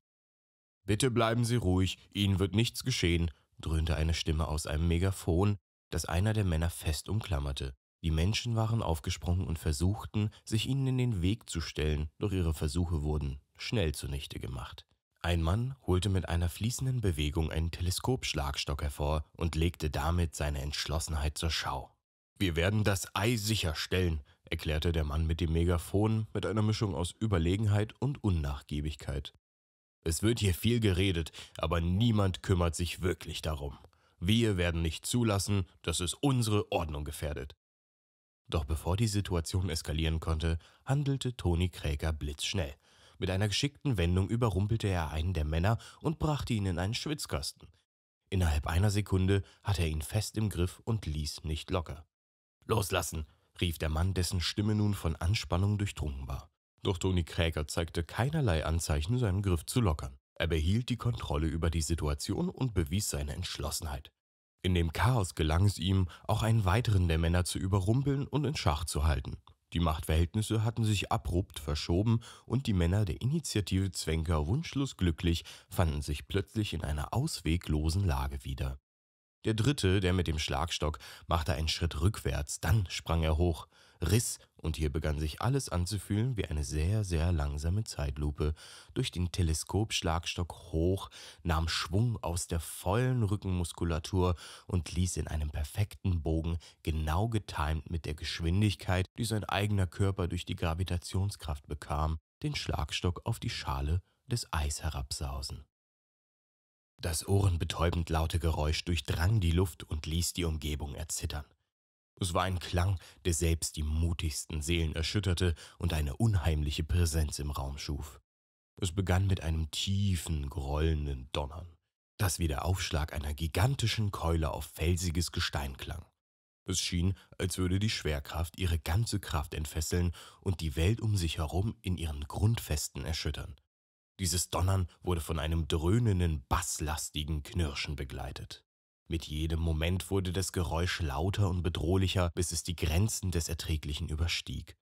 Bitte bleiben Sie ruhig, Ihnen wird nichts geschehen, dröhnte eine Stimme aus einem Megafon, das einer der Männer fest umklammerte. Die Menschen waren aufgesprungen und versuchten, sich ihnen in den Weg zu stellen, doch ihre Versuche wurden schnell zunichte gemacht. Ein Mann holte mit einer fließenden Bewegung einen Teleskopschlagstock hervor und legte damit seine Entschlossenheit zur Schau. Wir werden das Ei sicherstellen, erklärte der Mann mit dem Megafon mit einer Mischung aus Überlegenheit und Unnachgiebigkeit. Es wird hier viel geredet, aber niemand kümmert sich wirklich darum. Wir werden nicht zulassen, dass es unsere Ordnung gefährdet. Doch bevor die Situation eskalieren konnte, handelte Toni Kräger blitzschnell. Mit einer geschickten Wendung überrumpelte er einen der Männer und brachte ihn in einen Schwitzkasten. Innerhalb einer Sekunde hatte er ihn fest im Griff und ließ nicht locker. Loslassen, rief der Mann, dessen Stimme nun von Anspannung durchdrungen war. Doch Toni Kräger zeigte keinerlei Anzeichen, seinen Griff zu lockern. Er behielt die Kontrolle über die Situation und bewies seine Entschlossenheit. In dem Chaos gelang es ihm, auch einen weiteren der Männer zu überrumpeln und in Schach zu halten. Die Machtverhältnisse hatten sich abrupt verschoben und die Männer der Initiative Zwenker wunschlos glücklich fanden sich plötzlich in einer ausweglosen Lage wieder. Der dritte, der mit dem Schlagstock, machte einen Schritt rückwärts, dann sprang er hoch, riss und hier begann sich alles anzufühlen wie eine sehr, sehr langsame Zeitlupe. Durch den Teleskopschlagstock hoch nahm Schwung aus der vollen Rückenmuskulatur und ließ in einem perfekten Bogen, genau getimt mit der Geschwindigkeit, die sein eigener Körper durch die Gravitationskraft bekam, den Schlagstock auf die Schale des Eis herabsausen. Das ohrenbetäubend laute Geräusch durchdrang die Luft und ließ die Umgebung erzittern. Es war ein Klang, der selbst die mutigsten Seelen erschütterte und eine unheimliche Präsenz im Raum schuf. Es begann mit einem tiefen, grollenden Donnern, das wie der Aufschlag einer gigantischen Keule auf felsiges Gestein klang. Es schien, als würde die Schwerkraft ihre ganze Kraft entfesseln und die Welt um sich herum in ihren Grundfesten erschüttern. Dieses Donnern wurde von einem dröhnenden, basslastigen Knirschen begleitet. Mit jedem Moment wurde das Geräusch lauter und bedrohlicher, bis es die Grenzen des Erträglichen überstieg.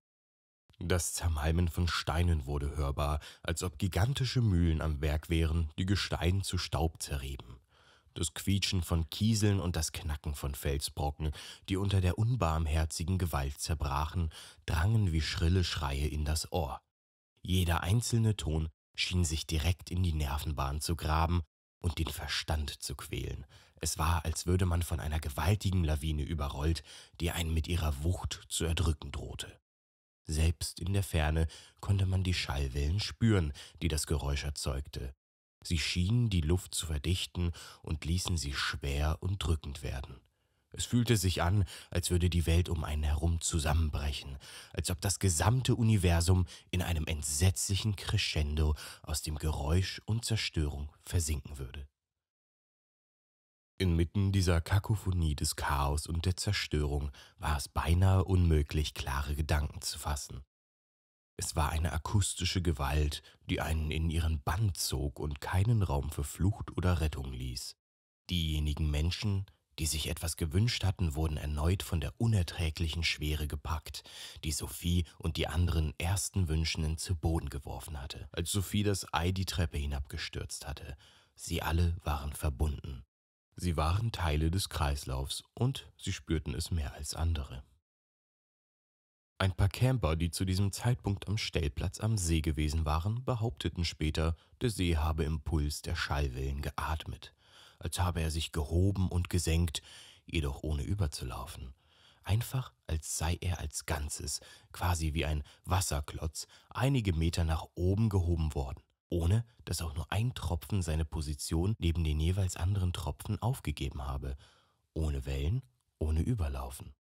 Das Zermalmen von Steinen wurde hörbar, als ob gigantische Mühlen am Werk wären, die Gestein zu Staub zerrieben. Das Quietschen von Kieseln und das Knacken von Felsbrocken, die unter der unbarmherzigen Gewalt zerbrachen, drangen wie schrille Schreie in das Ohr. Jeder einzelne Ton schien sich direkt in die Nervenbahn zu graben und den Verstand zu quälen, es war, als würde man von einer gewaltigen Lawine überrollt, die einen mit ihrer Wucht zu erdrücken drohte. Selbst in der Ferne konnte man die Schallwellen spüren, die das Geräusch erzeugte. Sie schienen die Luft zu verdichten und ließen sie schwer und drückend werden. Es fühlte sich an, als würde die Welt um einen herum zusammenbrechen, als ob das gesamte Universum in einem entsetzlichen Crescendo aus dem Geräusch und Zerstörung versinken würde. Inmitten dieser Kakophonie des Chaos und der Zerstörung war es beinahe unmöglich, klare Gedanken zu fassen. Es war eine akustische Gewalt, die einen in ihren Bann zog und keinen Raum für Flucht oder Rettung ließ. Diejenigen Menschen, die sich etwas gewünscht hatten, wurden erneut von der unerträglichen Schwere gepackt, die Sophie und die anderen ersten Wünschenden zu Boden geworfen hatte, als Sophie das Ei die Treppe hinabgestürzt hatte. Sie alle waren verbunden. Sie waren Teile des Kreislaufs und sie spürten es mehr als andere. Ein paar Camper, die zu diesem Zeitpunkt am Stellplatz am See gewesen waren, behaupteten später, der See habe im Puls der Schallwellen geatmet, als habe er sich gehoben und gesenkt, jedoch ohne überzulaufen. Einfach als sei er als Ganzes, quasi wie ein Wasserklotz, einige Meter nach oben gehoben worden ohne dass auch nur ein Tropfen seine Position neben den jeweils anderen Tropfen aufgegeben habe, ohne Wellen, ohne Überlaufen.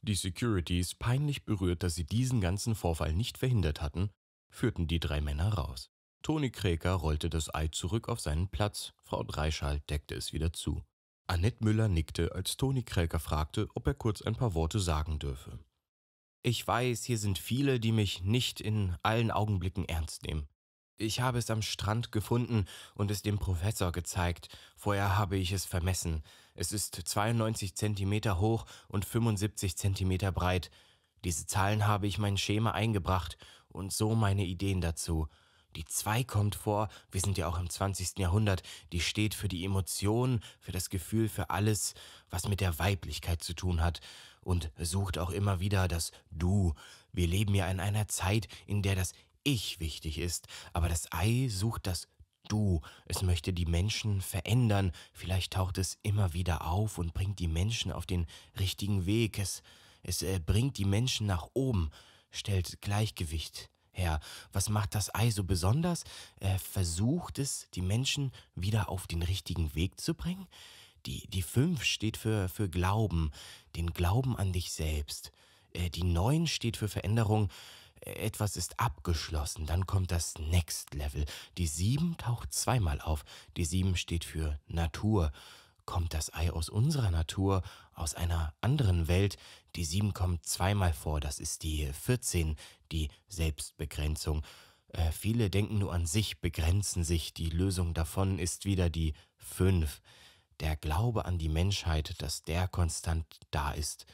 Die Securities, peinlich berührt, dass sie diesen ganzen Vorfall nicht verhindert hatten, führten die drei Männer raus. Toni Kräker rollte das Ei zurück auf seinen Platz, Frau Dreischal deckte es wieder zu. Annette Müller nickte, als Toni Kräker fragte, ob er kurz ein paar Worte sagen dürfe. Ich weiß, hier sind viele, die mich nicht in allen Augenblicken ernst nehmen. Ich habe es am Strand gefunden und es dem Professor gezeigt. Vorher habe ich es vermessen. Es ist 92 Zentimeter hoch und 75 Zentimeter breit. Diese Zahlen habe ich mein Schema eingebracht und so meine Ideen dazu. Die 2 kommt vor, wir sind ja auch im 20. Jahrhundert, die steht für die Emotionen, für das Gefühl, für alles, was mit der Weiblichkeit zu tun hat und sucht auch immer wieder das Du. Wir leben ja in einer Zeit, in der das ich wichtig ist, aber das Ei sucht das Du. Es möchte die Menschen verändern. Vielleicht taucht es immer wieder auf und bringt die Menschen auf den richtigen Weg. Es, es äh, bringt die Menschen nach oben, stellt Gleichgewicht her. Was macht das Ei so besonders? Äh, versucht es, die Menschen wieder auf den richtigen Weg zu bringen? Die, die 5 steht für, für Glauben, den Glauben an dich selbst. Äh, die 9 steht für Veränderung etwas ist abgeschlossen, dann kommt das Next Level. Die 7 taucht zweimal auf. Die 7 steht für Natur. Kommt das Ei aus unserer Natur, aus einer anderen Welt? Die 7 kommt zweimal vor. Das ist die 14, die Selbstbegrenzung. Äh, viele denken nur an sich, begrenzen sich. Die Lösung davon ist wieder die 5. Der Glaube an die Menschheit, dass der konstant da ist.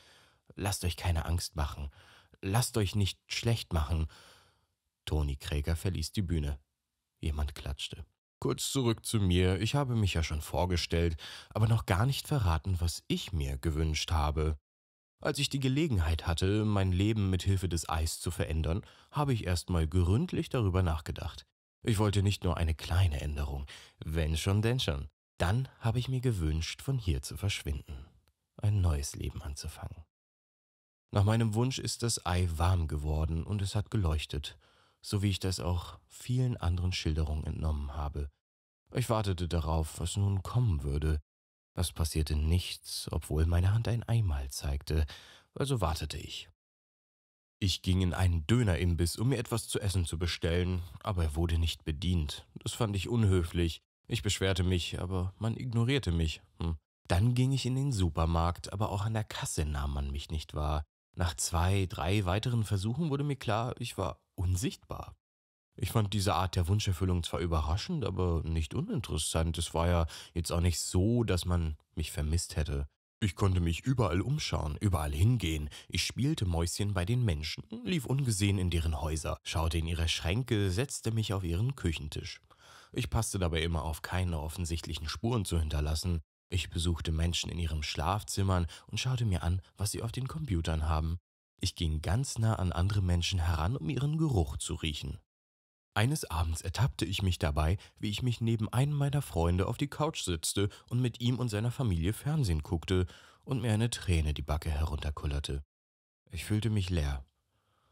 Lasst euch keine Angst machen. Lasst euch nicht schlecht machen. Toni Kräger verließ die Bühne. Jemand klatschte. Kurz zurück zu mir, ich habe mich ja schon vorgestellt, aber noch gar nicht verraten, was ich mir gewünscht habe. Als ich die Gelegenheit hatte, mein Leben mit Hilfe des Eis zu verändern, habe ich erstmal gründlich darüber nachgedacht. Ich wollte nicht nur eine kleine Änderung, wenn schon denn schon. Dann habe ich mir gewünscht, von hier zu verschwinden, ein neues Leben anzufangen. Nach meinem Wunsch ist das Ei warm geworden und es hat geleuchtet, so wie ich das auch vielen anderen Schilderungen entnommen habe. Ich wartete darauf, was nun kommen würde. Es passierte nichts, obwohl meine Hand ein Eimal zeigte, also wartete ich. Ich ging in einen Dönerimbiss, um mir etwas zu essen zu bestellen, aber er wurde nicht bedient. Das fand ich unhöflich. Ich beschwerte mich, aber man ignorierte mich. Hm. Dann ging ich in den Supermarkt, aber auch an der Kasse nahm man mich nicht wahr. Nach zwei, drei weiteren Versuchen wurde mir klar, ich war unsichtbar. Ich fand diese Art der Wunscherfüllung zwar überraschend, aber nicht uninteressant. Es war ja jetzt auch nicht so, dass man mich vermisst hätte. Ich konnte mich überall umschauen, überall hingehen. Ich spielte Mäuschen bei den Menschen, lief ungesehen in deren Häuser, schaute in ihre Schränke, setzte mich auf ihren Küchentisch. Ich passte dabei immer auf, keine offensichtlichen Spuren zu hinterlassen. Ich besuchte Menschen in ihren Schlafzimmern und schaute mir an, was sie auf den Computern haben. Ich ging ganz nah an andere Menschen heran, um ihren Geruch zu riechen. Eines Abends ertappte ich mich dabei, wie ich mich neben einem meiner Freunde auf die Couch setzte und mit ihm und seiner Familie Fernsehen guckte und mir eine Träne die Backe herunterkullerte. Ich fühlte mich leer.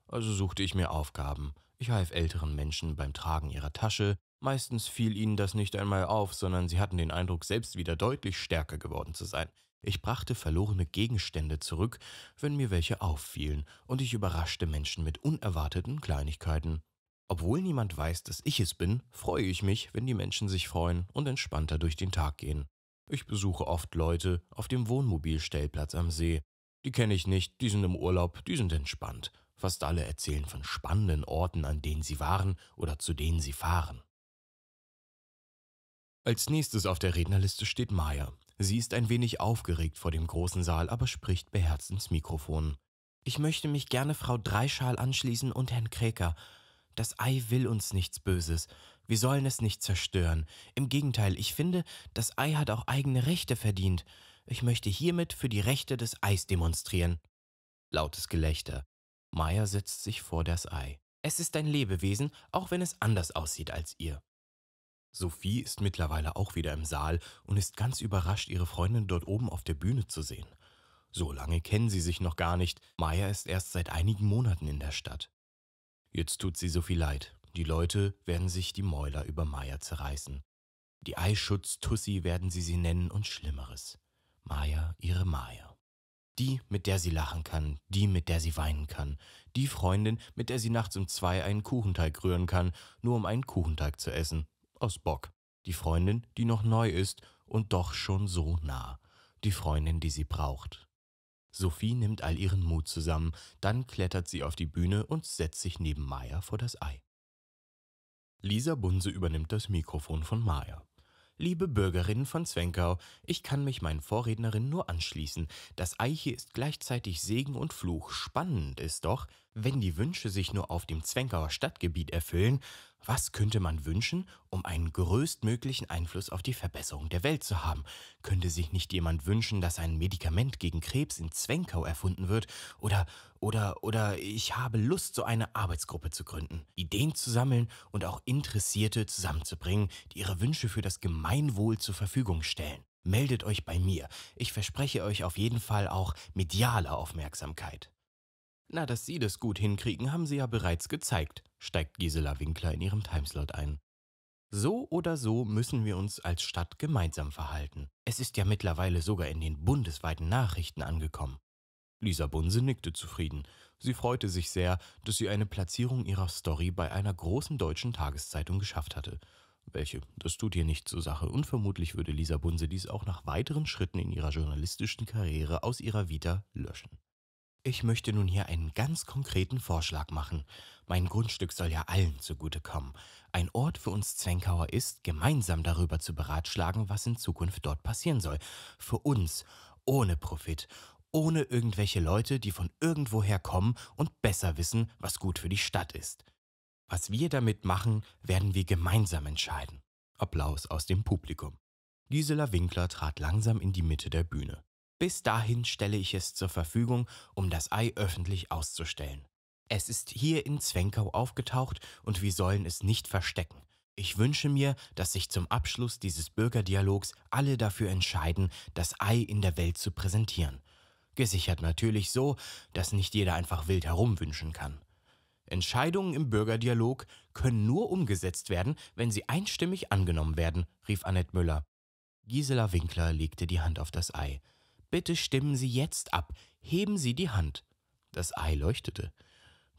Also suchte ich mir Aufgaben. Ich half älteren Menschen beim Tragen ihrer Tasche, Meistens fiel ihnen das nicht einmal auf, sondern sie hatten den Eindruck, selbst wieder deutlich stärker geworden zu sein. Ich brachte verlorene Gegenstände zurück, wenn mir welche auffielen, und ich überraschte Menschen mit unerwarteten Kleinigkeiten. Obwohl niemand weiß, dass ich es bin, freue ich mich, wenn die Menschen sich freuen und entspannter durch den Tag gehen. Ich besuche oft Leute auf dem Wohnmobilstellplatz am See. Die kenne ich nicht, die sind im Urlaub, die sind entspannt. Fast alle erzählen von spannenden Orten, an denen sie waren oder zu denen sie fahren. Als nächstes auf der Rednerliste steht Maya. Sie ist ein wenig aufgeregt vor dem großen Saal, aber spricht beherzt ins Mikrofon. Ich möchte mich gerne Frau Dreischal anschließen und Herrn Kräker. Das Ei will uns nichts Böses. Wir sollen es nicht zerstören. Im Gegenteil, ich finde, das Ei hat auch eigene Rechte verdient. Ich möchte hiermit für die Rechte des Eis demonstrieren. Lautes Gelächter. Maya setzt sich vor das Ei. Es ist ein Lebewesen, auch wenn es anders aussieht als ihr. Sophie ist mittlerweile auch wieder im Saal und ist ganz überrascht, ihre Freundin dort oben auf der Bühne zu sehen. So lange kennen sie sich noch gar nicht. Maya ist erst seit einigen Monaten in der Stadt. Jetzt tut sie Sophie leid. Die Leute werden sich die Mäuler über Maya zerreißen. Die Eischutz-Tussi werden sie sie nennen und Schlimmeres. Maya, ihre Maya. Die, mit der sie lachen kann, die, mit der sie weinen kann, die Freundin, mit der sie nachts um zwei einen Kuchenteig rühren kann, nur um einen Kuchenteig zu essen, aus Bock. Die Freundin, die noch neu ist und doch schon so nah. Die Freundin, die sie braucht. Sophie nimmt all ihren Mut zusammen, dann klettert sie auf die Bühne und setzt sich neben Maya vor das Ei. Lisa Bunse übernimmt das Mikrofon von Maya. Liebe Bürgerinnen von Zwenkau, ich kann mich meinen Vorrednerinnen nur anschließen. Das Eiche ist gleichzeitig Segen und Fluch. Spannend ist doch, wenn die Wünsche sich nur auf dem Zwenkauer Stadtgebiet erfüllen, was könnte man wünschen, um einen größtmöglichen Einfluss auf die Verbesserung der Welt zu haben? Könnte sich nicht jemand wünschen, dass ein Medikament gegen Krebs in Zwenkau erfunden wird? Oder, oder, oder ich habe Lust, so eine Arbeitsgruppe zu gründen, Ideen zu sammeln und auch Interessierte zusammenzubringen, die ihre Wünsche für das Gemeinwohl zur Verfügung stellen. Meldet euch bei mir. Ich verspreche euch auf jeden Fall auch mediale Aufmerksamkeit. Na, dass Sie das gut hinkriegen, haben Sie ja bereits gezeigt, steigt Gisela Winkler in ihrem Timeslot ein. So oder so müssen wir uns als Stadt gemeinsam verhalten. Es ist ja mittlerweile sogar in den bundesweiten Nachrichten angekommen. Lisa Bunse nickte zufrieden. Sie freute sich sehr, dass sie eine Platzierung ihrer Story bei einer großen deutschen Tageszeitung geschafft hatte. Welche, das tut ihr nicht zur Sache und vermutlich würde Lisa Bunse dies auch nach weiteren Schritten in ihrer journalistischen Karriere aus ihrer Vita löschen. Ich möchte nun hier einen ganz konkreten Vorschlag machen. Mein Grundstück soll ja allen zugutekommen. Ein Ort für uns Zwenkauer ist, gemeinsam darüber zu beratschlagen, was in Zukunft dort passieren soll. Für uns, ohne Profit, ohne irgendwelche Leute, die von irgendwoher kommen und besser wissen, was gut für die Stadt ist. Was wir damit machen, werden wir gemeinsam entscheiden. Applaus aus dem Publikum. Gisela Winkler trat langsam in die Mitte der Bühne. Bis dahin stelle ich es zur Verfügung, um das Ei öffentlich auszustellen. Es ist hier in Zwenkau aufgetaucht und wir sollen es nicht verstecken. Ich wünsche mir, dass sich zum Abschluss dieses Bürgerdialogs alle dafür entscheiden, das Ei in der Welt zu präsentieren. Gesichert natürlich so, dass nicht jeder einfach wild herumwünschen kann. Entscheidungen im Bürgerdialog können nur umgesetzt werden, wenn sie einstimmig angenommen werden, rief Annette Müller. Gisela Winkler legte die Hand auf das Ei. Bitte stimmen Sie jetzt ab. Heben Sie die Hand. Das Ei leuchtete.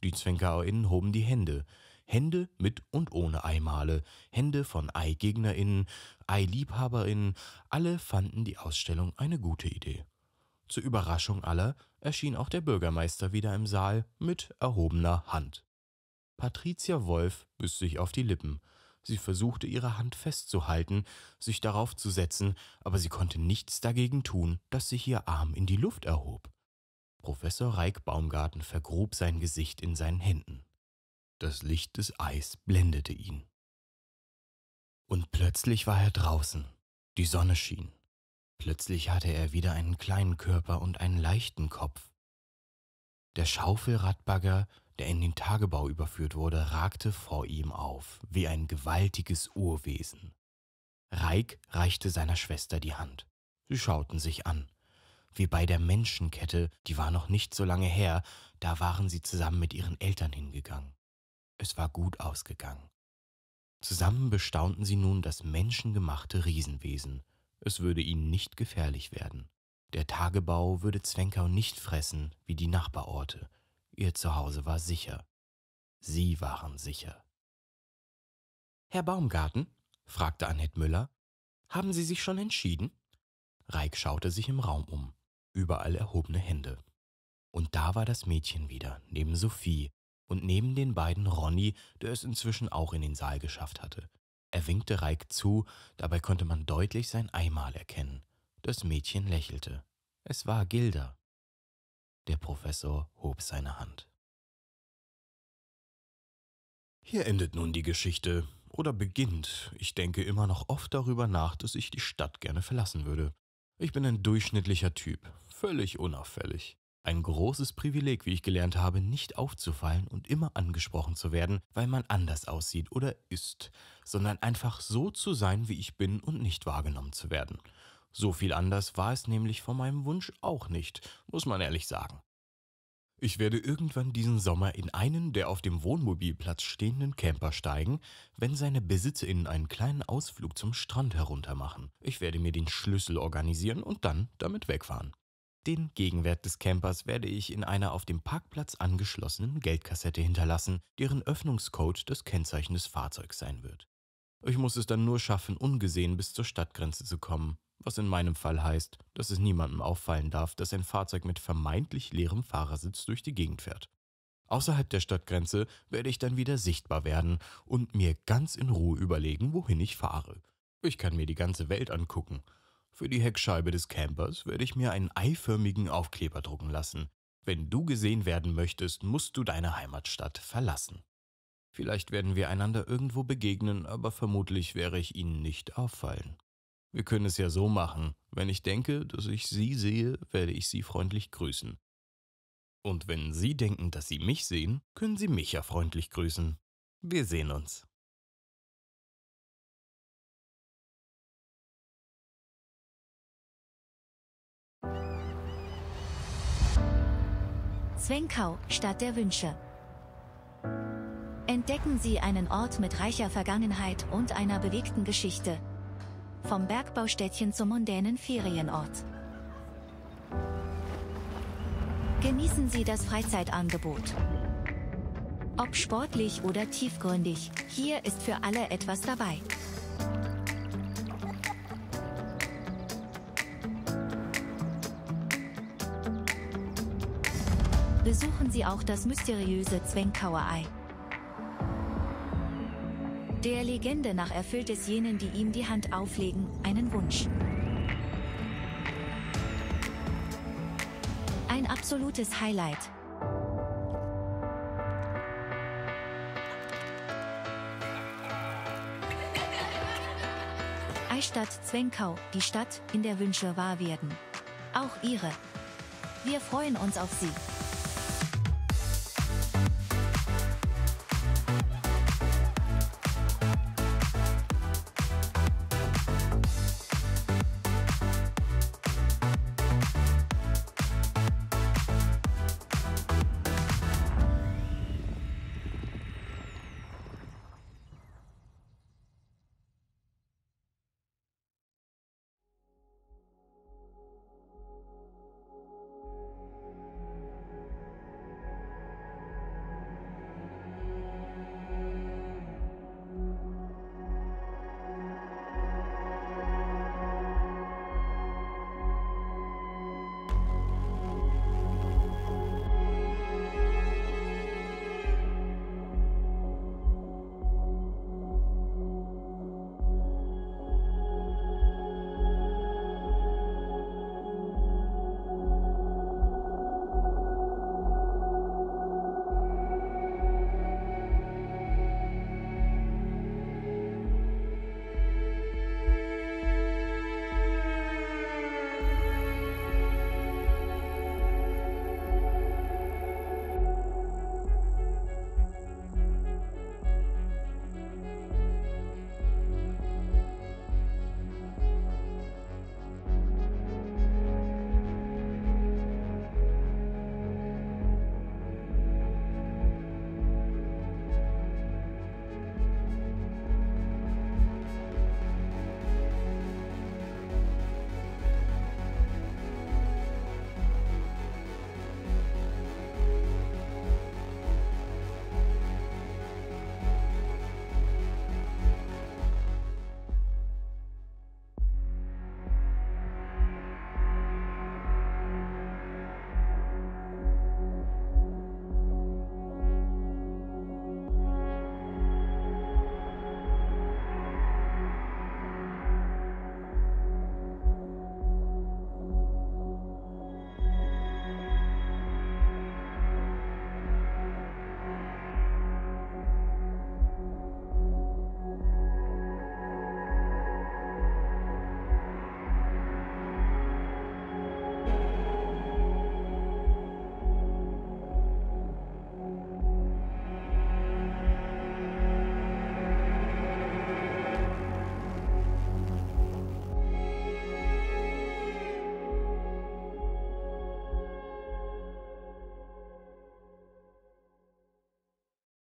Die ZwinkererInnen hoben die Hände. Hände mit und ohne Eimale, Hände von Eigegnerinnen, Eiliebhaberinnen, alle fanden die Ausstellung eine gute Idee. Zur Überraschung aller erschien auch der Bürgermeister wieder im Saal mit erhobener Hand. Patricia Wolf biss sich auf die Lippen. Sie versuchte, ihre Hand festzuhalten, sich darauf zu setzen, aber sie konnte nichts dagegen tun, dass sich ihr Arm in die Luft erhob. Professor Reik Baumgarten vergrub sein Gesicht in seinen Händen. Das Licht des Eis blendete ihn. Und plötzlich war er draußen. Die Sonne schien. Plötzlich hatte er wieder einen kleinen Körper und einen leichten Kopf. Der Schaufelradbagger der in den Tagebau überführt wurde, ragte vor ihm auf, wie ein gewaltiges Urwesen. Reik reichte seiner Schwester die Hand. Sie schauten sich an. Wie bei der Menschenkette, die war noch nicht so lange her, da waren sie zusammen mit ihren Eltern hingegangen. Es war gut ausgegangen. Zusammen bestaunten sie nun das menschengemachte Riesenwesen. Es würde ihnen nicht gefährlich werden. Der Tagebau würde Zwenkau nicht fressen wie die Nachbarorte, Ihr Zuhause war sicher. Sie waren sicher. Herr Baumgarten, fragte Annette Müller, haben Sie sich schon entschieden? Reik schaute sich im Raum um, überall erhobene Hände. Und da war das Mädchen wieder, neben Sophie und neben den beiden Ronny, der es inzwischen auch in den Saal geschafft hatte. Er winkte Reik zu, dabei konnte man deutlich sein Eimal erkennen. Das Mädchen lächelte. Es war Gilda. Der Professor hob seine Hand. Hier endet nun die Geschichte oder beginnt. Ich denke immer noch oft darüber nach, dass ich die Stadt gerne verlassen würde. Ich bin ein durchschnittlicher Typ, völlig unauffällig. Ein großes Privileg, wie ich gelernt habe, nicht aufzufallen und immer angesprochen zu werden, weil man anders aussieht oder ist, sondern einfach so zu sein, wie ich bin und nicht wahrgenommen zu werden. So viel anders war es nämlich von meinem Wunsch auch nicht, muss man ehrlich sagen. Ich werde irgendwann diesen Sommer in einen der auf dem Wohnmobilplatz stehenden Camper steigen, wenn seine BesitzerInnen einen kleinen Ausflug zum Strand herunter machen. Ich werde mir den Schlüssel organisieren und dann damit wegfahren. Den Gegenwert des Campers werde ich in einer auf dem Parkplatz angeschlossenen Geldkassette hinterlassen, deren Öffnungscode das Kennzeichen des Fahrzeugs sein wird. Ich muss es dann nur schaffen, ungesehen bis zur Stadtgrenze zu kommen was in meinem Fall heißt, dass es niemandem auffallen darf, dass ein Fahrzeug mit vermeintlich leerem Fahrersitz durch die Gegend fährt. Außerhalb der Stadtgrenze werde ich dann wieder sichtbar werden und mir ganz in Ruhe überlegen, wohin ich fahre. Ich kann mir die ganze Welt angucken. Für die Heckscheibe des Campers werde ich mir einen eiförmigen Aufkleber drucken lassen. Wenn du gesehen werden möchtest, musst du deine Heimatstadt verlassen. Vielleicht werden wir einander irgendwo begegnen, aber vermutlich wäre ich ihnen nicht auffallen. Wir können es ja so machen. Wenn ich denke, dass ich Sie sehe, werde ich Sie freundlich grüßen. Und wenn Sie denken, dass Sie mich sehen, können Sie mich ja freundlich grüßen. Wir sehen uns. Zwenkau, Stadt der Wünsche. Entdecken Sie einen Ort mit reicher Vergangenheit und einer bewegten Geschichte. Vom Bergbaustädtchen zum mondänen Ferienort. Genießen Sie das Freizeitangebot. Ob sportlich oder tiefgründig, hier ist für alle etwas dabei. Besuchen Sie auch das mysteriöse Zwenkauerei. Ei. Der Legende nach erfüllt es jenen, die ihm die Hand auflegen, einen Wunsch. Ein absolutes Highlight. Eichstadt Zwenkau, die Stadt, in der Wünsche wahr werden. Auch Ihre. Wir freuen uns auf Sie.